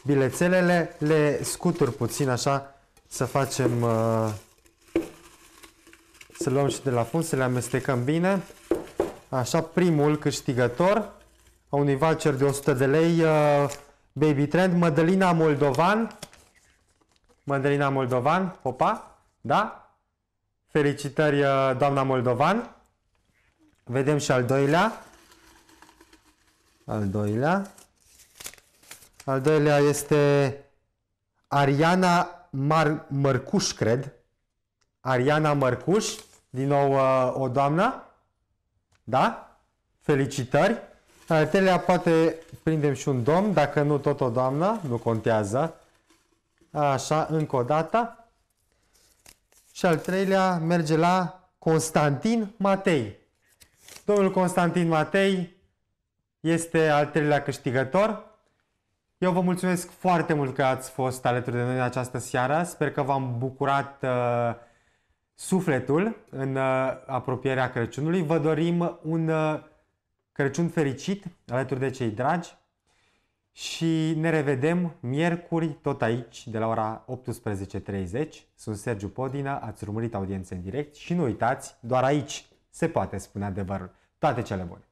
bilețelele, le scutur puțin așa să facem, să luăm și de la fund, să le amestecăm bine. Așa, primul câștigător a unui voucher de 100 de lei uh, Baby Trend, Madalina Moldovan, Madalina Moldovan, opa, da? Felicitări uh, doamna Moldovan. Vedem și al doilea. Al doilea. Al doilea este Ariana Mar Mărcuș, cred. Ariana Mărcuș, din nou uh, o doamnă. Da? Felicitări. Al poate prindem și un domn, dacă nu tot o doamnă, nu contează. Așa, încă o dată. Și al treilea merge la Constantin Matei. Domnul Constantin Matei este al treilea câștigător. Eu vă mulțumesc foarte mult că ați fost alături de noi în această seară. Sper că v-am bucurat uh, sufletul în uh, apropierea Crăciunului. Vă dorim un uh, Crăciun fericit alături de cei dragi și ne revedem miercuri tot aici de la ora 18.30. Sunt Sergiu Podina, ați urmărit audiență în direct și nu uitați, doar aici se poate spune adevărul. Toate cele bune!